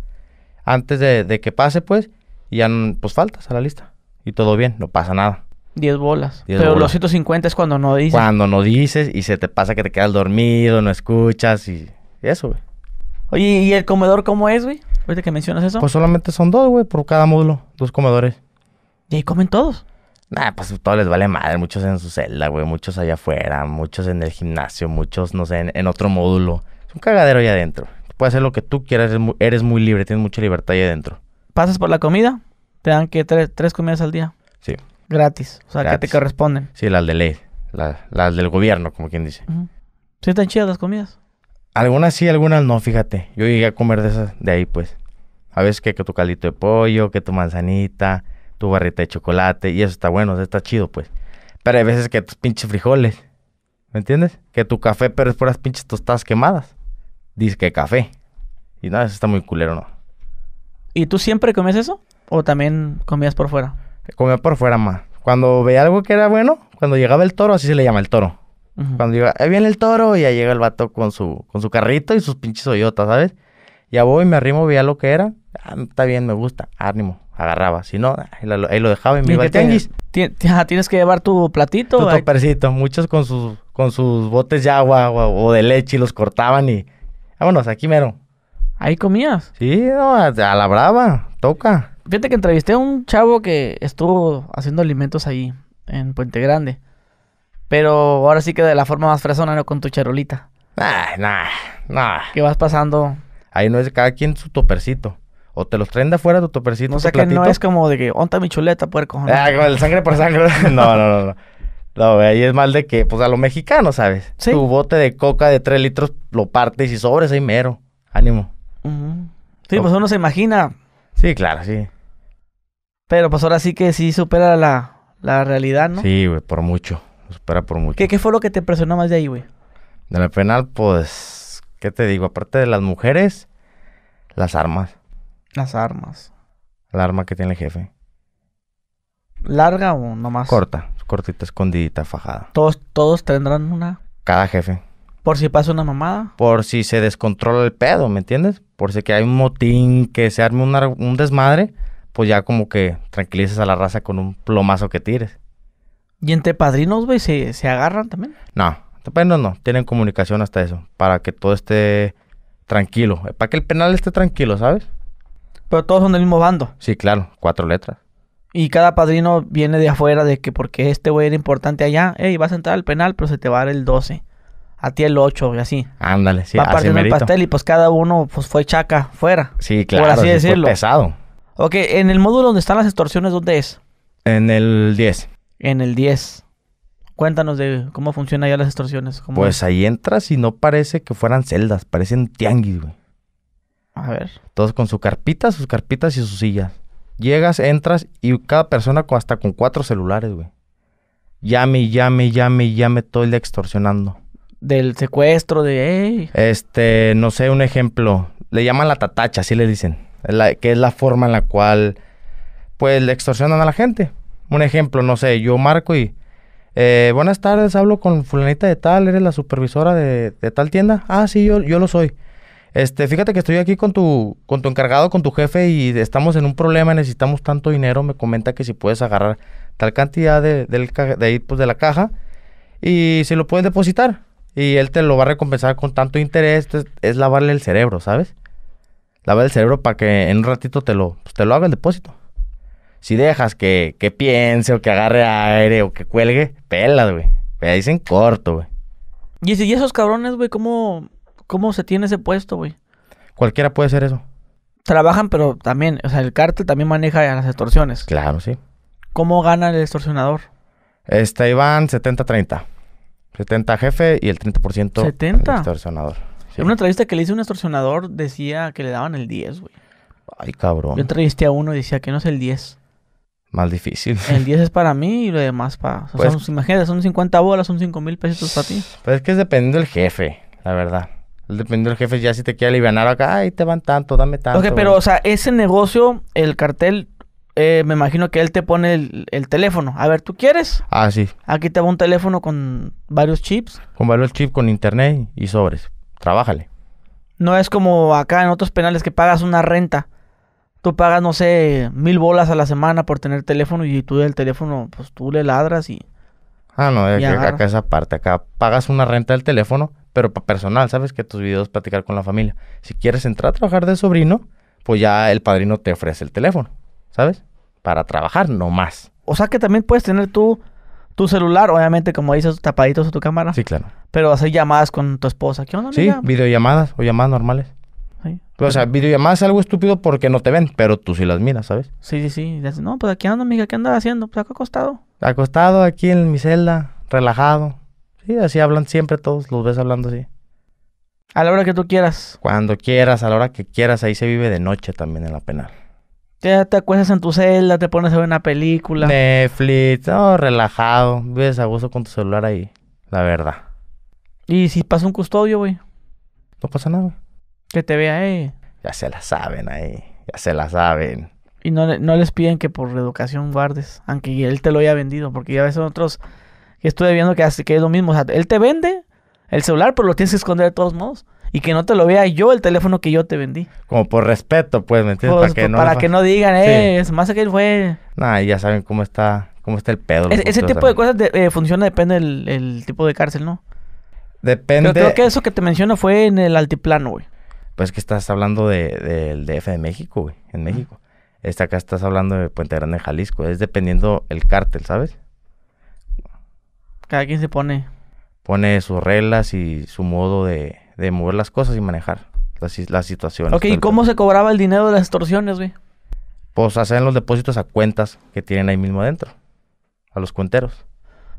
antes de, que pase, pues, y ya pues faltas a la lista. Y todo bien, no pasa nada. 10 bolas. Pero los 150 es cuando no dices. Cuando no dices y se te pasa que te quedas dormido, no escuchas y, y eso, güey. Oye, ¿y el comedor cómo es, güey? Ahorita que mencionas eso. Pues solamente son dos, güey, por cada módulo. Dos comedores. ¿Y ahí comen todos? Nah, pues todos les vale madre. Muchos en su celda, güey. Muchos allá afuera. Muchos en el gimnasio. Muchos, no sé, en, otro módulo. Es un cagadero allá adentro. Puedes hacer lo que tú quieras. Eres muy, libre. Tienes mucha libertad allá adentro. ¿Pasas por la comida? Te dan que tres, comidas al día. Sí. Gratis. O sea, que te corresponden. Sí, las de ley. las del gobierno, como quien dice. Sí, están chidas las comidas. Algunas sí, algunas no, fíjate. Yo llegué a comer de esas, de ahí, pues. A veces que, tu calito de pollo, que tu manzanita, tu barrita de chocolate, y eso está bueno, está chido, pues. Pero hay veces que tus pinches frijoles, ¿me entiendes? Que tu café, pero es las pinches tostadas quemadas. Dice que café. Y nada, eso está muy culero, ¿no? ¿Y tú siempre comes eso? ¿O también comías por fuera? Comía por fuera, más. Cuando veía algo que era bueno, cuando llegaba el toro, así se le llama el toro. Cuando iba ahí viene el toro y ya llega el vato con su, con su carrito y sus pinches hoyotas, ¿sabes? Ya voy, me arrimo, veía lo que era. Ah, está bien, me gusta. Ánimo, agarraba. Si no, ahí lo, dejaba en mi tianguis. Tienes que llevar tu platito. Tu topercito. Muchos con sus, con sus botes de agua o, de leche y los cortaban y... Vámonos, aquí mero. ¿Ahí comías? Sí, no, a, a la brava. Toca. Fíjate que entrevisté a un chavo que estuvo haciendo alimentos ahí en Puente Grande. Pero ahora sí que de la forma más fresona, ¿no? Con tu charolita. Nah, nah, nah. ¿Qué vas pasando. Ahí no es cada quien su topercito. O te los traen de afuera tu topercito. No sé que no es como de que onta mi chuleta, puerco. Ah, con el sangre por sangre. no, no, no, no. No, ahí es mal de que, pues a lo mexicano, ¿sabes? ¿Sí? Tu bote de coca de tres litros lo partes y sobres ahí mero. Ánimo. Sí, pues uno se imagina. Sí, claro, sí. Pero pues ahora sí que sí supera la, la realidad, ¿no? Sí, güey, por mucho supera pues por mucho. ¿Qué, fue lo que te impresionó más de ahí, güey? De la penal, pues, ¿qué te digo? Aparte de las mujeres, las armas. Las armas. La arma que tiene el jefe. ¿Larga o más. Corta, cortita, escondidita, fajada. ¿Todos, todos tendrán una? Cada jefe. ¿Por si pasa una mamada? Por si se descontrola el pedo, ¿me entiendes? Por si que hay un motín, que se arme un desmadre, pues ya como que tranquilices a la raza con un plomazo que tires. ¿Y entre padrinos, güey, se, agarran también? No, entre no, no. Tienen comunicación hasta eso. Para que todo esté tranquilo. Eh, para que el penal esté tranquilo, ¿sabes? Pero todos son del mismo bando. Sí, claro. Cuatro letras. Y cada padrino viene de afuera de que porque este güey era importante allá. Ey, vas a entrar al penal, pero se te va a dar el 12. A ti el 8 y así. Ándale, sí. Va partiendo el pastel y pues cada uno pues fue chaca fuera. Sí, claro. Por así decirlo. pesado. Ok, en el módulo donde están las extorsiones, ¿dónde es? En el 10 en el 10. Cuéntanos de cómo funcionan ya las extorsiones. Pues ahí entras y no parece que fueran celdas, parecen tianguis, güey. A ver. Todos con su carpita, sus carpitas y sus sillas. Llegas, entras y cada persona con, hasta con cuatro celulares, güey. Llame, llame, llame, llame todo el día extorsionando. Del secuestro, de... Este, no sé, un ejemplo. Le llaman la tatacha, así le dicen. que es la forma en la cual, pues, le extorsionan a la gente. Un ejemplo, no sé, yo marco y... Eh, buenas tardes, hablo con fulanita de tal, eres la supervisora de, tal tienda. Ah, sí, yo, yo lo soy. Este, fíjate que estoy aquí con tu, con tu encargado, con tu jefe y estamos en un problema, necesitamos tanto dinero. Me comenta que si puedes agarrar tal cantidad de, de, pues, de la caja y si lo puedes depositar. Y él te lo va a recompensar con tanto interés. Es, lavarle el cerebro, ¿sabes? lavarle el cerebro para que en un ratito te lo, pues, te lo haga el depósito. Si dejas que, piense o que agarre aire o que cuelgue, pelas, güey. Me dicen corto, güey. ¿Y, si, esos cabrones, güey, ¿cómo, cómo se tiene ese puesto, güey? Cualquiera puede ser eso. Trabajan, pero también, o sea, el cártel también maneja las extorsiones. Claro, sí. ¿Cómo gana el extorsionador? Este, Iván, 70-30. 70 jefe y el 30% extorsionador. En una entrevista que le hice a un extorsionador decía que le daban el 10, güey. Ay, cabrón. Yo entrevisté a uno y decía que no es el 10 más difícil. El 10 es para mí y lo demás para... O sea, pues son, imagínate, son 50 bolas, son 5 mil pesos para ti. Pues es que es dependiendo del jefe, la verdad. Dependiendo del jefe, ya si te quiere aliviar acá, ahí te van tanto, dame tanto. Ok, pero, o sea, ese negocio, el cartel, eh, me imagino que él te pone el, el, teléfono. A ver, ¿tú quieres? Ah, sí. Aquí te va un teléfono con varios chips. Con varios chips, con internet y sobres. Trabájale. No es como acá en otros penales que pagas una renta tú pagas, no sé, mil bolas a la semana por tener teléfono y tú del teléfono, pues tú le ladras y... Ah, no, acá, esa parte, acá pagas una renta del teléfono, pero para personal, ¿sabes? Que tus videos platicar con la familia. Si quieres entrar a trabajar de sobrino, pues ya el padrino te ofrece el teléfono, ¿sabes? Para trabajar, no más. O sea que también puedes tener tú tu celular, obviamente, como dices, tapaditos a tu cámara. Sí, claro. Pero hacer llamadas con tu esposa. ¿Qué onda? Sí, videollamadas o llamadas normales o sea, videollamadas es algo estúpido porque no te ven, pero tú sí las miras, ¿sabes? Sí, sí, sí. no, pues aquí ando, amiga, ¿qué andas haciendo? Pues acá acostado. Acostado aquí en mi celda, relajado. Sí, así hablan siempre todos, los ves hablando así. A la hora que tú quieras. Cuando quieras, a la hora que quieras, ahí se vive de noche también en la penal. Ya te acuestas en tu celda, te pones a ver una película. Netflix, no, relajado. Vives a gusto con tu celular ahí, la verdad. ¿Y si pasa un custodio, güey? No pasa nada, güey. Que te vea ahí. Eh. Ya se la saben ahí, ya se la saben. Y no, no les piden que por educación guardes, aunque él te lo haya vendido, porque ya ves otros que estuve viendo que, que es lo mismo. O sea, él te vende el celular, pero lo tienes que esconder de todos modos. Y que no te lo vea yo el teléfono que yo te vendí. Como por respeto, pues, ¿me entiendes? Pues, para, que, pues, no, para que no digan, eh, es más que él fue. Nah, ya saben cómo está, cómo está el pedo. E-, ese tipo de cosas eh, funciona, depende del tipo de cárcel, ¿no? Depende. creo que eso que te menciono fue en el altiplano, güey. Pues que estás hablando del de, DF de México, güey, en México. Este acá estás hablando de Puente Grande, Jalisco. Es dependiendo el cártel, ¿sabes? Cada quien se pone. Pone sus reglas y su modo de, mover las cosas y manejar las, las situaciones. Ok, ¿y cómo se cobraba el dinero de las extorsiones, güey? Pues hacen los depósitos a cuentas que tienen ahí mismo adentro. A los cuenteros.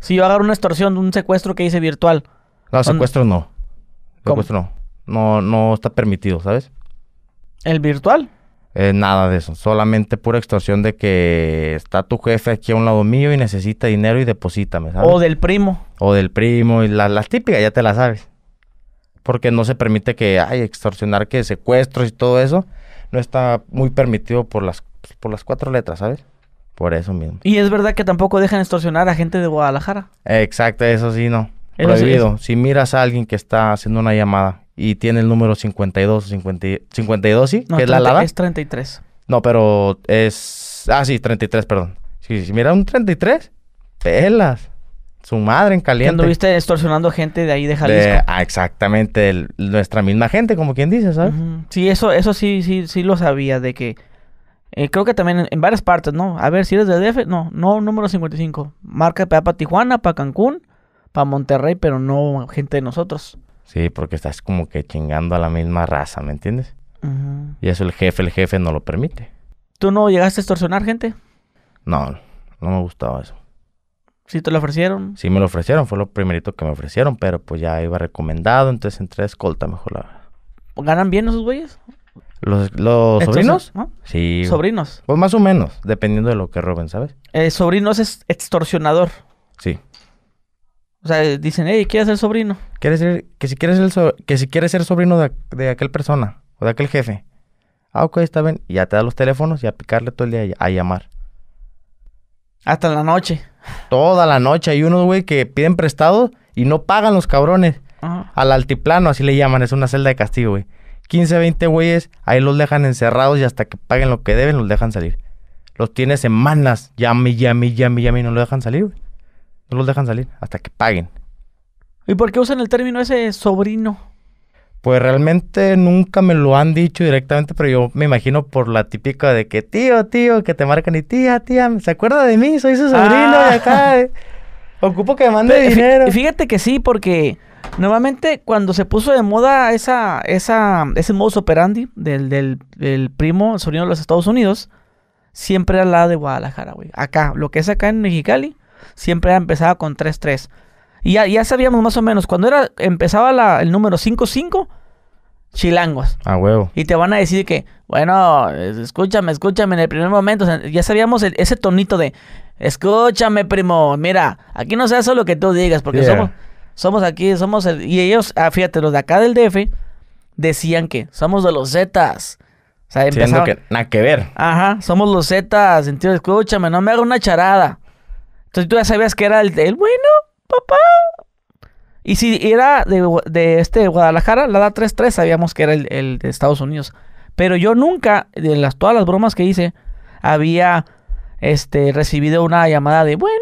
Si yo agarro una extorsión, un secuestro que hice virtual. No, secuestros no. Secuestro no no, no está permitido, ¿sabes? ¿El virtual? Eh, nada de eso, solamente pura extorsión de que está tu jefe aquí a un lado mío y necesita dinero y deposítame, ¿sabes? O del primo. O del primo, y las la típicas ya te las sabes. Porque no se permite que, ay, extorsionar, que secuestros y todo eso, no está muy permitido por las, por las cuatro letras, ¿sabes? Por eso mismo. Y es verdad que tampoco dejan extorsionar a gente de Guadalajara. Exacto, eso sí, no. Prohibido. Si miras a alguien que está haciendo una llamada y tiene el número 52 52, sí, no, que es la lada. Es 33. No, pero es. Ah, sí, 33, perdón. Sí, sí, mira, un 33. Pelas. Su madre en caliente. Cuando viste extorsionando gente de ahí de Jalisco. ah, exactamente. nuestra misma gente, como quien dice, ¿sabes? Sí, eso, eso sí, sí, sí lo sabía, de que. Eh, creo que también en, en, varias partes, ¿no? A ver, si eres de DF, no, no número 55. Marca para Tijuana, para Cancún, para Monterrey, pero no gente de nosotros. Sí, porque estás como que chingando a la misma raza, ¿me entiendes? Y eso el jefe, el jefe no lo permite. ¿Tú no llegaste a extorsionar gente? No, no me gustaba eso. ¿Sí te lo ofrecieron? Sí, me lo ofrecieron, fue lo primerito que me ofrecieron, pero pues ya iba recomendado, entonces entré a escolta, mejor la... ¿Ganan bien esos güeyes? ¿Los, sobrinos? Sí. ¿Sobrinos? Pues más o menos, dependiendo de lo que roben, ¿sabes? Eh, sobrinos es extorsionador. Sí. O sea, dicen, hey, ¿quieres ser sobrino? ¿Quieres ser, que, si quieres ser que si quieres ser sobrino de, de, aquel persona o de aquel jefe. Ah, ok, está bien. Y ya te da los teléfonos y a picarle todo el día a, llamar. Hasta la noche. Toda la noche. Hay unos, güey, que piden prestado y no pagan los cabrones. Al altiplano, así le llaman. Es una celda de castigo, güey. 15, 20 güeyes, ahí los dejan encerrados y hasta que paguen lo que deben, los dejan salir. Los tiene semanas. Llame, llame, llame, llame y no lo dejan salir, güey. No los dejan salir hasta que paguen. ¿Y por qué usan el término ese sobrino? Pues realmente nunca me lo han dicho directamente, pero yo me imagino por la típica de que tío, tío, que te marcan y tía, tía, ¿se acuerda de mí? Soy su sobrino acá. Ah. Ocupo que mande dinero. Y Fíjate que sí, porque normalmente cuando se puso de moda esa, esa, ese modus operandi del, del, del primo sobrino de los Estados Unidos, siempre al lado de Guadalajara, güey. Acá, lo que es acá en Mexicali, siempre ha empezado con 3-3. Y ya, sabíamos más o menos, cuando era, empezaba la, el número 5-5, chilangos. A huevo. Y te van a decir que, bueno, escúchame, escúchame, en el primer momento, ya sabíamos ese tonito de, escúchame, primo, mira, aquí no sea solo que tú digas, porque somos, somos aquí, somos, el, y ellos, ah, fíjate, los de acá del DF, decían que somos de los Zetas. O sea, que nada que ver. Ajá, somos los Zetas, sentido, escúchame, no me haga una charada. Entonces tú ya sabías que era el, el bueno, papá. Y si era de, de este Guadalajara, la da 3-3, sabíamos que era el, de Estados Unidos. Pero yo nunca, de las, todas las bromas que hice, había este, recibido una llamada de, bueno,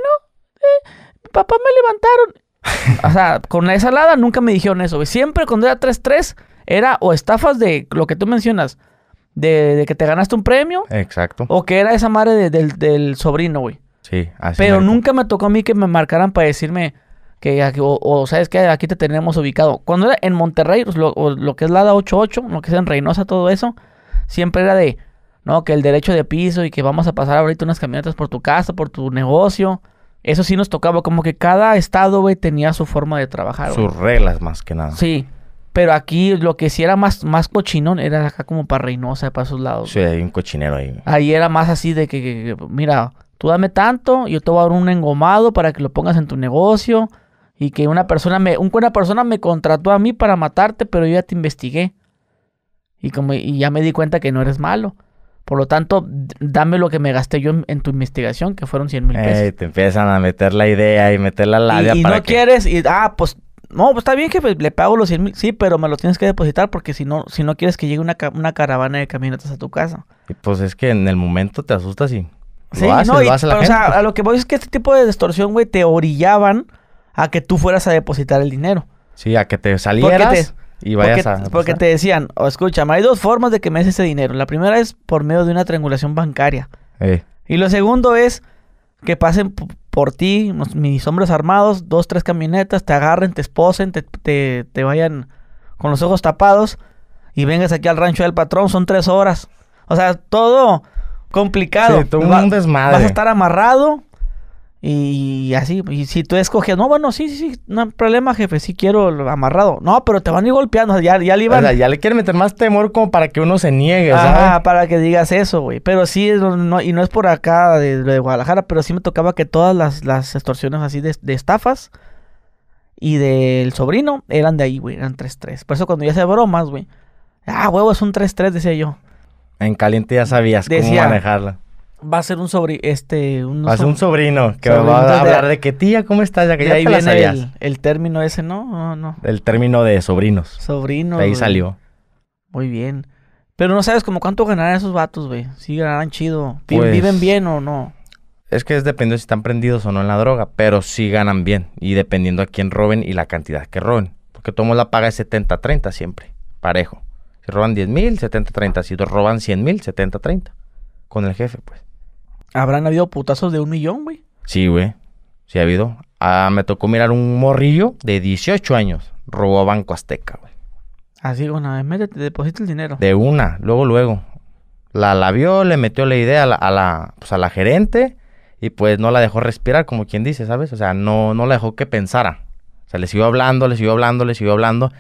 eh, papá me levantaron. o sea, con esa Lada nunca me dijeron eso. Siempre cuando era 3-3, era o estafas de lo que tú mencionas, de, que te ganaste un premio. Exacto. O que era esa madre del, del sobrino, güey. Sí, así Pero nunca me tocó a mí que me marcaran para decirme que o, sabes que aquí te tenemos ubicado. Cuando era en Monterrey, pues, lo, que es la 88, lo que es en Reynosa, todo eso, siempre era de, no, que el derecho de piso y que vamos a pasar ahorita unas camionetas por tu casa, por tu negocio. Eso sí nos tocaba, como que cada estado, güey, tenía su forma de trabajar. Sus reglas más que nada. Sí. Pero aquí lo que sí era más, más cochinón era acá como para Reynosa, para sus lados. Sí, hay un cochinero ahí. Ahí era más así de que mira, Tú dame tanto, yo te voy a dar un engomado para que lo pongas en tu negocio y que una persona me una persona me contrató a mí para matarte, pero yo ya te investigué. Y como y ya me di cuenta que no eres malo. Por lo tanto, dame lo que me gasté yo en, tu investigación, que fueron 100 mil pesos. te empiezan a meter la idea y meter la labia. Y, y no quieres, y ah, pues, no, pues está bien que le pago los 100 mil, sí, pero me lo tienes que depositar porque si no, si no quieres que llegue una, una caravana de camionetas a tu casa. Y pues es que en el momento te asustas y Sí, no, O sea, a lo que voy es que este tipo de distorsión, güey, te orillaban a que tú fueras a depositar el dinero. Sí, a que te salieras y vayas porque, a... Porque te decían, o oh, escúchame, hay dos formas de que me des ese dinero. La primera es por medio de una triangulación bancaria. Eh. Y lo segundo es que pasen por ti, mis hombres armados, dos, tres camionetas, te agarren, te esposen, te, te, te vayan con los ojos tapados y vengas aquí al rancho del patrón, son tres horas. O sea, todo complicado. Sí, un desmadre. Vas a estar amarrado y así. Y si tú escoges, no, bueno, sí, sí, sí, no hay problema, jefe, sí quiero amarrado. No, pero te van a ir golpeando, ya, ya le iban. ya le quieren meter más temor como para que uno se niegue, Ah, para que digas eso, güey. Pero sí, y no es por acá de, Guadalajara, pero sí me tocaba que todas las, extorsiones así de, de estafas y del sobrino eran de ahí, güey, eran 3-3. Por eso cuando ya hacía bromas, güey. Ah, huevo, es un 3-3, decía yo. En caliente ya sabías cómo manejarla. Va a ser un sobrino, este... va a ser un sobrino que va a hablar de, que tía, ¿cómo estás? Ya que ya ahí viene El, término ese, ¿no? No, El término de sobrinos. Sobrino De ahí salió. Muy bien. Pero no sabes como cuánto ganarán esos vatos, güey. Si ganarán chido. Pues ¿Viven bien o no? Es que es dependiendo si están prendidos o no en la droga, pero sí ganan bien. Y dependiendo a quién roben y la cantidad que roben. Porque todo la paga de 70-30 siempre. Parejo. Si roban 10 mil, 70-30. Si roban 100 mil, 70-30. Con el jefe, pues. ¿Habrán habido putazos de un millón, güey? Sí, güey. Sí ha habido. Ah, me tocó mirar un morrillo de 18 años. Robó Banco Azteca, güey. Así, ah, una vez métete, deposita el dinero. De una, luego, luego. La, la vio, le metió la idea a la, pues, a la gerente y pues no la dejó respirar, como quien dice, ¿sabes? O sea, no, no la dejó que pensara. O sea, le siguió hablando, le siguió hablando, le siguió hablando.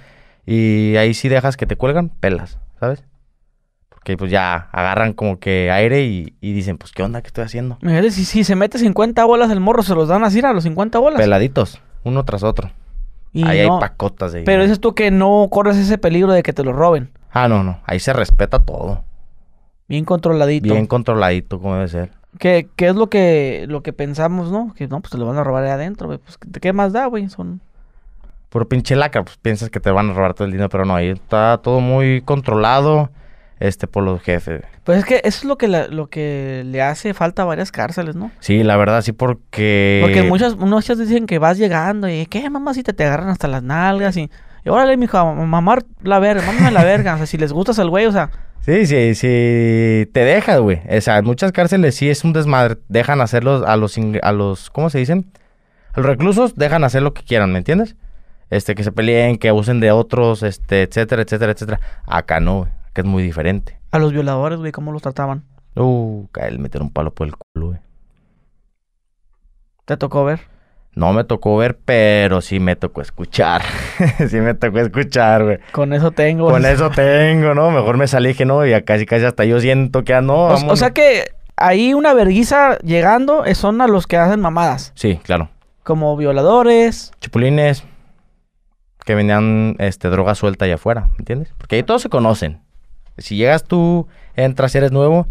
Y ahí sí dejas que te cuelgan, pelas, ¿sabes? Porque pues ya agarran como que aire y, dicen, pues, ¿qué onda? ¿Qué estoy haciendo? Mira, si, si se mete 50 bolas el morro, se los dan así a los 50 bolas. Peladitos, uno tras otro. Y ahí hay pacotas de... Pero dices tú que no corres ese peligro de que te lo roben. Ah, no, no. Ahí se respeta todo. Bien controladito. Bien controladito, como debe ser. ¿Qué, qué es lo que, lo que pensamos, no? Que no, pues te lo van a robar ahí adentro, güey. Pues, ¿qué más da, güey? Son puro pinche laca, pues piensas que te van a robar todo el dinero, pero no, ahí está todo muy controlado este por los jefes. Pues es que eso es lo que lo que le hace falta a varias cárceles, ¿no? Sí, la verdad sí porque porque muchas muchas dicen que vas llegando y qué mamá si te, agarran hasta las nalgas y, y órale, mi a mamar la verga, mándame la verga, o sea, si les gustas al güey, o sea, Sí, sí, sí, te dejas, güey. O sea, en muchas cárceles sí es un desmadre. Dejan hacerlos a los, a los, ¿cómo se dicen? A los reclusos dejan hacer lo que quieran, ¿me entiendes? este, que se peleen, que abusen de otros, este, etcétera, etcétera, etcétera. Acá no, güey. es muy diferente. A los violadores, güey, ¿cómo los trataban? Uh, el meter un palo por el culo, güey. ¿Te tocó ver? No me tocó ver, pero sí me tocó escuchar. sí me tocó escuchar, güey. Con eso tengo. Con eso tengo, ¿no? Mejor me salí que no, y casi casi hasta yo siento que ya ah, no. O, sea que ahí una verguiza llegando eh, son a los que hacen mamadas. Sí, claro. Como violadores. Chipulines que venían, este, droga suelta allá afuera, ¿entiendes? Porque ahí todos se conocen. Si llegas tú, entras, eres nuevo,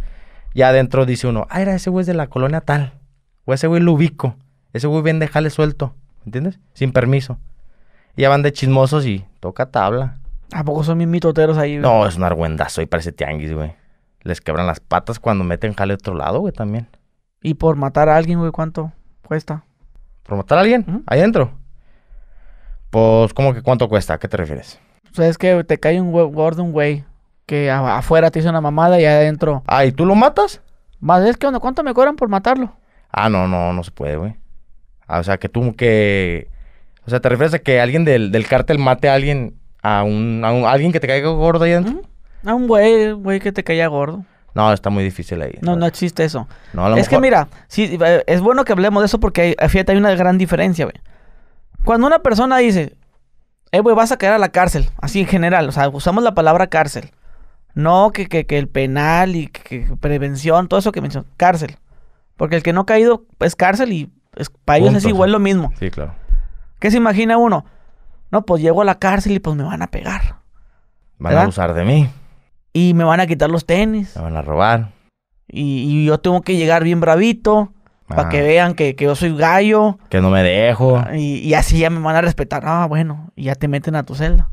ya adentro dice uno, ah, era ese güey de la colonia tal, o ese güey lubico, ubico, ese güey vende jale suelto, ¿entiendes? Sin permiso. Y ya van de chismosos y toca tabla. ¿A poco son mis mitoteros ahí? Güey? No, es un argüendazo y parece tianguis, güey. Les quebran las patas cuando meten jale a otro lado, güey, también. ¿Y por matar a alguien, güey, cuánto cuesta? ¿Por matar a alguien? Ahí adentro. Pues, ¿cómo que cuánto cuesta? ¿A qué te refieres? O pues, sea, es que te cae un gordo, un güey, que afuera te hizo una mamada y adentro. Ah, ¿y tú lo matas? Más es que, ¿cuánto me cobran por matarlo? Ah, no, no, no se puede, güey. Ah, o sea, que tú, que... O sea, ¿te refieres a que alguien del, del cártel mate a alguien, a un, alguien que te caiga gordo ahí adentro? A un güey, güey que te caiga gordo. No, está muy difícil ahí. No, no, existe eso. No, es que mira, sí, eh, es bueno que hablemos de eso porque hay, fíjate, hay una gran diferencia, güey. Cuando una persona dice, eh, güey, vas a caer a la cárcel, así en general, o sea, usamos la palabra cárcel. No que, el penal y que, prevención, todo eso que mencionó, cárcel. Porque el que no ha caído es cárcel y para ellos es igual lo mismo. Sí, claro. ¿Qué se imagina uno? No, pues llego a la cárcel y pues me van a pegar. Van a abusar de mí. Y me van a quitar los tenis. Me van a robar. Y, y yo tengo que llegar bien bravito. Para que ah. vean que, yo soy gallo. Que no me dejo. Ah, y, así ya me van a respetar. Ah, bueno, y ya te meten a tu celda.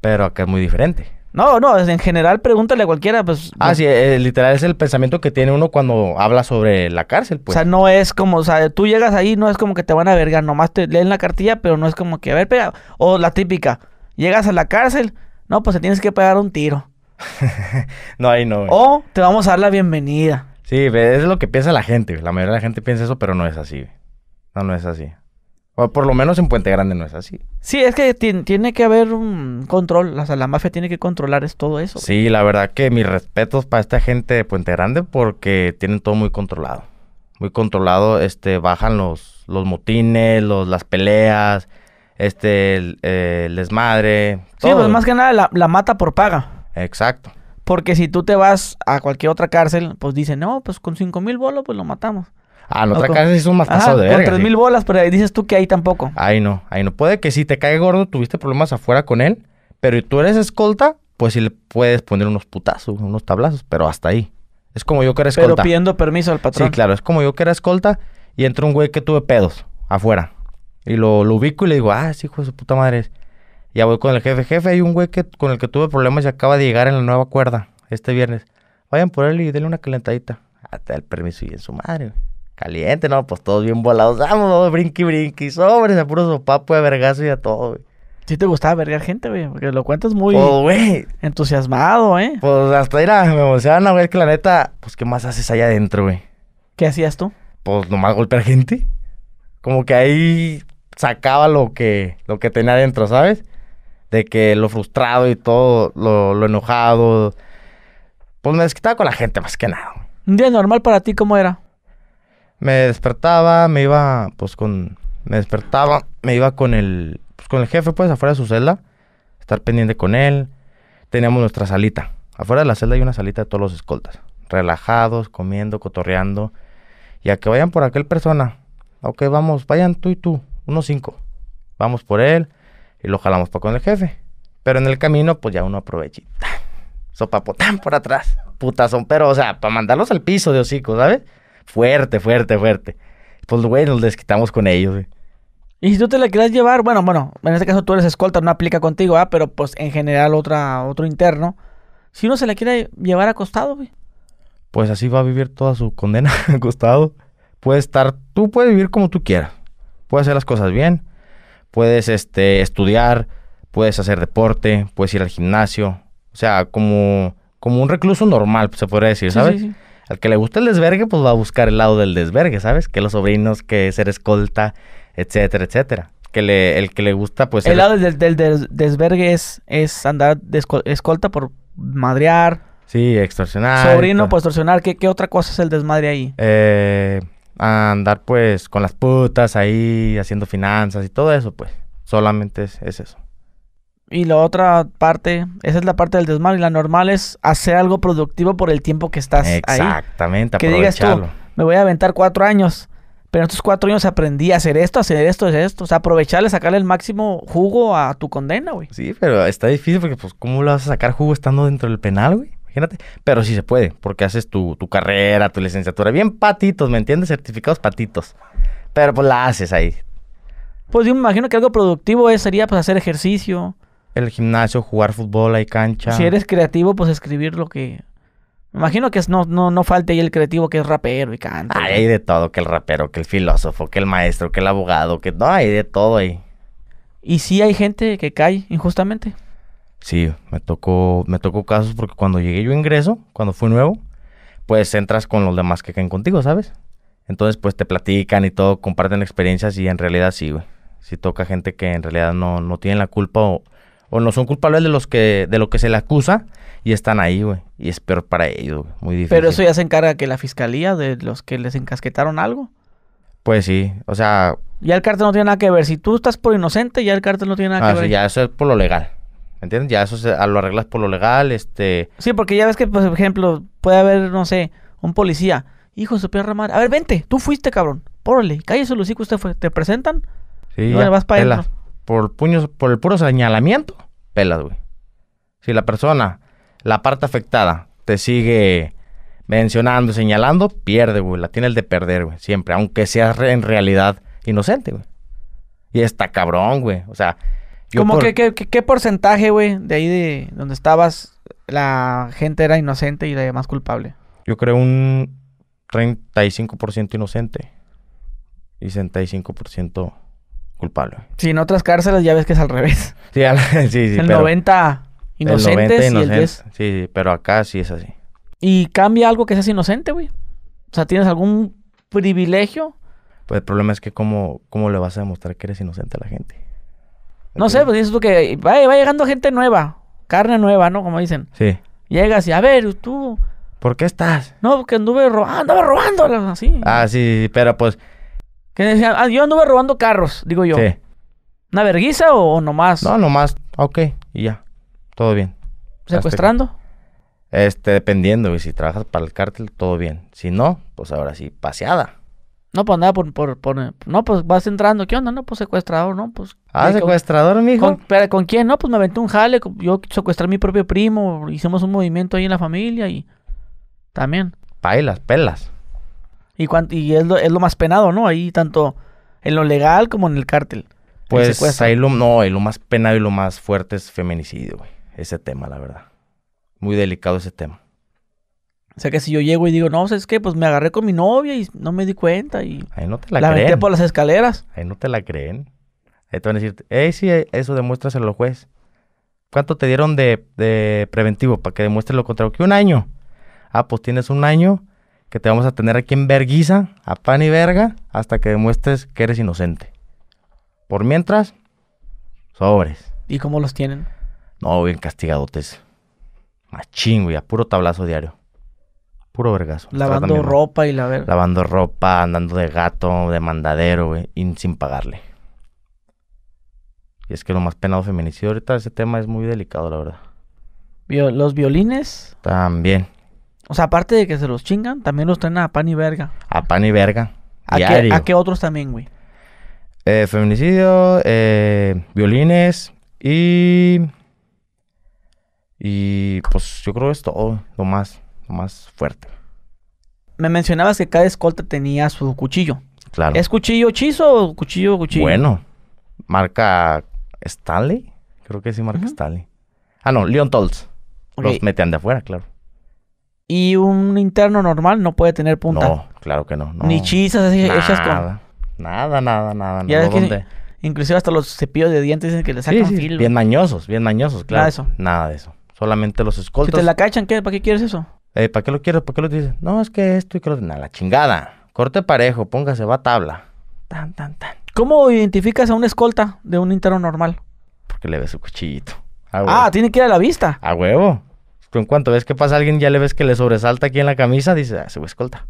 Pero acá es muy diferente. No, no, en general pregúntale a cualquiera, pues... Ah, sí, eh, eh, literal es el pensamiento que tiene uno cuando habla sobre la cárcel, pues. O sea, no es como, o sea, tú llegas ahí, no es como que te van a vergar, nomás te leen la cartilla, pero no es como que, a ver, pega... O la típica, llegas a la cárcel, no, pues te tienes que pegar un tiro. no, ahí no. O te vamos a dar la bienvenida. Sí, es lo que piensa la gente. La mayoría de la gente piensa eso, pero no es así. No, no es así. O por lo menos en Puente Grande no es así. Sí, es que tiene que haber un control. O sea, la mafia tiene que controlar todo eso. Sí, la verdad que mis respetos para esta gente de Puente Grande porque tienen todo muy controlado. Muy controlado, este, bajan los, los motines, los, las peleas, este, el, eh, desmadre. Pues todo. Sí, más que nada la mata por paga. Exacto. Porque si tú te vas a cualquier otra cárcel, pues dicen, no, pues con cinco mil bolos, pues lo matamos. Ah, en otra cárcel es un matazo de verga. Con tres mil bolas, pero ahí dices tú que ahí tampoco. Ahí no, ahí no. Puede que si te cae gordo, tuviste problemas afuera con él, pero tú eres escolta, pues sí le puedes poner unos putazos, unos tablazos, pero hasta ahí. Es como yo que era escolta. Pero pidiendo permiso al patrón. Sí, claro, es como yo que era escolta y entró un güey que tuve pedos afuera. Y lo, ubico y le digo, ah, ese hijo de su puta madre. Ya voy con el jefe. Jefe, hay un güey que, con el que tuve problemas y acaba de llegar en la nueva cuerda este viernes. Vayan por él y denle una calentadita. Hasta ah, el permiso y en su madre. Güey. Caliente, no, pues todos bien volados. Vamos, brinqui, brinqui. Sobres a puro sopapo, pues, a vergazo y a todo, güey. Sí te gustaba vergar gente, güey, porque lo cuentas muy oh, güey. entusiasmado, ¿eh? Pues hasta ir me emocionaba, güey, que la neta, pues ¿qué más haces allá adentro, güey? ¿Qué hacías tú? Pues nomás golpear gente. Como que ahí sacaba lo que, lo que tenía adentro, ¿sabes? de que lo frustrado y todo, lo, enojado. Pues me desquitaba con la gente más que nada. ¿Un día normal para ti cómo era? Me despertaba, me iba, pues con. Me despertaba, me iba con el. Pues, con el jefe, pues, afuera de su celda. Estar pendiente con él. Teníamos nuestra salita. Afuera de la celda hay una salita de todos los escoltas. Relajados, comiendo, cotorreando. Y a que vayan por aquel persona. Ok, vamos, vayan tú y tú. Unos cinco. Vamos por él y lo jalamos para con el jefe. Pero en el camino, pues ya uno aprovechita. Sopapotán por atrás. Putazón, pero, o sea, para mandarlos al piso de hocico, ¿sabes? Fuerte, fuerte, fuerte. Pues, güey, nos desquitamos con ellos, güey. Y si tú te la quieres llevar, bueno, bueno, en este caso tú eres escolta, no aplica contigo, ¿ah? Pero, pues, en general, otra, otro interno. Si uno se la quiere llevar acostado, güey. Pues así va a vivir toda su condena acostado. Puede estar, tú puedes vivir como tú quieras. Puedes hacer las cosas bien, puedes este, estudiar, puedes hacer deporte, puedes ir al gimnasio. O sea, como, como un recluso normal, se podría decir, ¿sabes? Al que le gusta el desvergue, pues va a buscar el lado del desvergue, ¿sabes? Que los sobrinos, que ser escolta, etcétera, etcétera. Que le, el que le gusta, pues... El, lado del, del, desvergue es, es andar escolta por madrear. Sí, extorsionar. Sobrino por extorsionar. ¿Qué, ¿Qué otra cosa es el desmadre ahí? Eh andar pues con las putas ahí haciendo finanzas y todo eso, pues solamente es, eso. Y la otra parte, esa es la parte del desmadre. Y la normal es hacer algo productivo por el tiempo que estás Exactamente, ahí. Exactamente, aprovecharlo. digas me voy a aventar cuatro años. Pero en estos cuatro años aprendí a hacer esto, hacer esto, hacer esto. O sea, aprovecharle, sacarle el máximo jugo a tu condena, güey. Sí, pero está difícil porque, pues, ¿cómo le vas a sacar jugo estando dentro del penal, güey? Imagínate, pero sí se puede, porque haces tu, carrera, tu licenciatura, bien patitos, ¿me entiendes? Certificados patitos. Pero pues la haces ahí. Pues yo me imagino que algo productivo es, eh, sería pues hacer ejercicio. El gimnasio, jugar fútbol, hay cancha. Si eres creativo, pues escribir lo que... Me imagino que no, no, no falte ahí el creativo que es rapero y canta. Ah, hay de todo, que el rapero, que el filósofo, que el maestro, que el abogado, que no, hay de todo ahí. Y sí hay gente que cae injustamente. Sí, me tocó, me tocó casos porque cuando llegué yo ingreso, cuando fui nuevo, pues entras con los demás que caen contigo, ¿sabes? Entonces, pues te platican y todo, comparten experiencias y en realidad sí, güey. Sí toca gente que en realidad no, no tienen la culpa o, o, no son culpables de los que, de lo que se le acusa y están ahí, güey. Y es peor para ellos, Muy difícil. Pero eso ya se encarga que la fiscalía, de los que les encasquetaron algo. Pues sí, o sea... Ya el cártel no tiene nada que ver. Si tú estás por inocente, ya el cártel no tiene nada que ah, sí, ver. Ya eso es por lo legal. ¿Me entiendes? Ya eso ah, lo arreglas por lo legal, este... Sí, porque ya ves que, por pues, ejemplo, puede haber, no sé, un policía. Hijo de su perra A ver, vente. Tú fuiste, cabrón. Pórale. Cállese el que Usted fue. ¿Te presentan? Sí, vas para pelas. Por, puños, por el puro señalamiento, pelas, güey. Si la persona, la parte afectada, te sigue mencionando, señalando, pierde, güey. La tiene el de perder, güey. Siempre. Aunque seas en realidad inocente, güey. Y está cabrón, güey. O sea... ¿Cómo que, qué porcentaje, güey, de ahí de donde estabas, la gente era inocente y la demás culpable? Yo creo un 35% inocente y 65% culpable. Si en otras cárceles ya ves que es al revés. Sí, sí, sí. El 90 inocentes inocente. y el 10. Sí, sí, pero acá sí es así. ¿Y cambia algo que seas inocente, güey? O sea, ¿tienes algún privilegio? Pues el problema es que cómo, cómo le vas a demostrar que eres inocente a la gente. No sé, pues dices tú que va, va llegando gente nueva, carne nueva, ¿no? Como dicen. Sí. Llegas y, a ver, tú... ¿Por qué estás? No, porque anduve robando, andaba robando, así. Ah, sí, pero pues... Que decían, ah, yo anduve robando carros, digo yo. Sí. ¿Una verguisa o, o, nomás? No, nomás, ok, y ya, todo bien. ¿Secuestrando? Este, dependiendo, y si trabajas para el cártel, todo bien. Si no, pues ahora sí, paseada. No, pues nada, por, por, No, pues vas entrando. ¿Qué onda? No, pues secuestrador, ¿no? Pues. Ah, secuestrador, mijo. Con, pero ¿con quién? No, pues me aventé un jale. Yo secuestré a mi propio primo. Hicimos un movimiento ahí en la familia y. También. Pailas, pelas. Y, y es, lo, es lo más penado, ¿no? Ahí tanto en lo legal como en el cártel. Pues ahí lo, no, y lo más penado y lo más fuerte es feminicidio, güey. Ese tema, la verdad. Muy delicado ese tema. O sea que si yo llego y digo, no, ¿sabes qué? Pues me agarré con mi novia y no me di cuenta y... Ahí no te la, creen. por las escaleras. Ahí no te la creen. Ahí te van a decir, hey, sí, eso demuéstraselo al juez. ¿Cuánto te dieron de, preventivo para que demuestres lo contrario? Que un año. Ah, pues tienes un año que te vamos a tener aquí en verguiza, a pan y verga, hasta que demuestres que eres inocente. Por mientras, sobres. ¿Y cómo los tienen? No, bien castigadotes. Machín, güey, a puro tablazo diario. Puro vergazo. Lavando ropa y la verga. Lavando ropa, andando de gato, de mandadero, güey, y sin pagarle. Y es que lo más penado feminicidio ahorita, ese tema es muy delicado, la verdad. ¿Los violines? También. O sea, aparte de que se los chingan, también los traen a pan y verga. A pan y verga. ¿A, qué, otros también, güey? Eh, feminicidio, eh, violines y... Y pues yo creo que es todo, lo más más fuerte. Me mencionabas que cada escolta tenía su cuchillo. Claro. ¿Es cuchillo hechizo o cuchillo cuchillo? Bueno, marca Stanley. Creo que sí marca Stanley. Ah, no, Leon Tolls. Los metían de afuera, claro. ¿Y un interno normal no puede tener punta? No, claro que no. Ni chisas así nada, hechas Nada, nada, nada. ¿Ya inclusive hasta los cepillos de dientes dicen que le sacan Bien mañosos, bien mañosos, claro. Nada de eso. Nada de eso. Solamente los escoltas. Si te la cachan, ¿qué? ¿Para qué quieres eso? Eh, ¿Para qué lo quieres? ¿Para qué lo dices? No, es que esto y que lo... Nah, la chingada. Corte parejo, póngase, va a tabla. Tan, tan, tan. ¿Cómo identificas a un escolta de un interno normal? Porque le ves su cuchillito. Ah, tiene que ir a la vista. A huevo. En cuanto ves que pasa alguien, ya le ves que le sobresalta aquí en la camisa, dice, ah, ve escolta.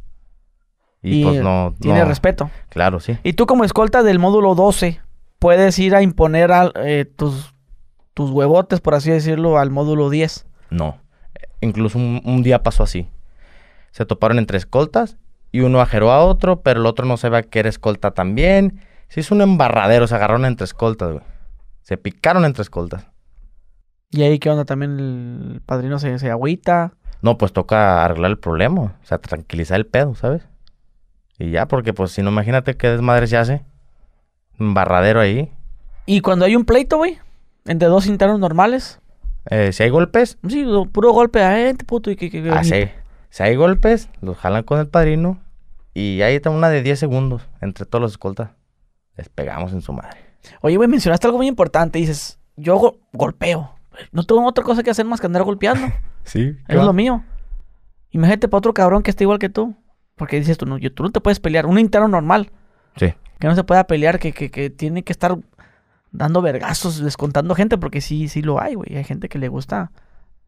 Y, pues no. Tiene respeto. Claro, sí. Y tú, como escolta del módulo 12, puedes ir a imponer eh, tus, tus huevotes, por así decirlo, al módulo 10. No. Incluso un, día pasó así. Se toparon entre escoltas y uno ajeró a otro, pero el otro no se sabía que era escolta también. Se hizo un embarradero, se agarraron entre escoltas, güey. Se picaron entre escoltas. ¿Y ahí qué onda? ¿También el padrino se, se agüita? No, pues toca arreglar el problema, o sea, tranquilizar el pedo, ¿sabes? Y ya, porque pues si no, imagínate qué desmadre se hace. Embarradero ahí. ¿Y cuando hay un pleito, güey? Entre dos internos normales. Eh, si hay golpes. Sí, puro golpe. a gente, puto, y ah, sí. Si hay golpes, los jalan con el padrino. Y ahí está una de 10 segundos entre todos los escoltas. Les pegamos en su madre. Oye, güey, mencionaste algo muy importante. Dices, yo golpeo. No tengo otra cosa que hacer más que andar golpeando. sí. Es lo mío. Imagínate para otro cabrón que esté igual que tú. Porque dices tú, no, tú no te puedes pelear. Un interno normal. Sí. Que no se pueda pelear, que, que tiene que estar dando vergazos, descontando gente, porque sí, sí lo hay, güey. Hay gente que le gusta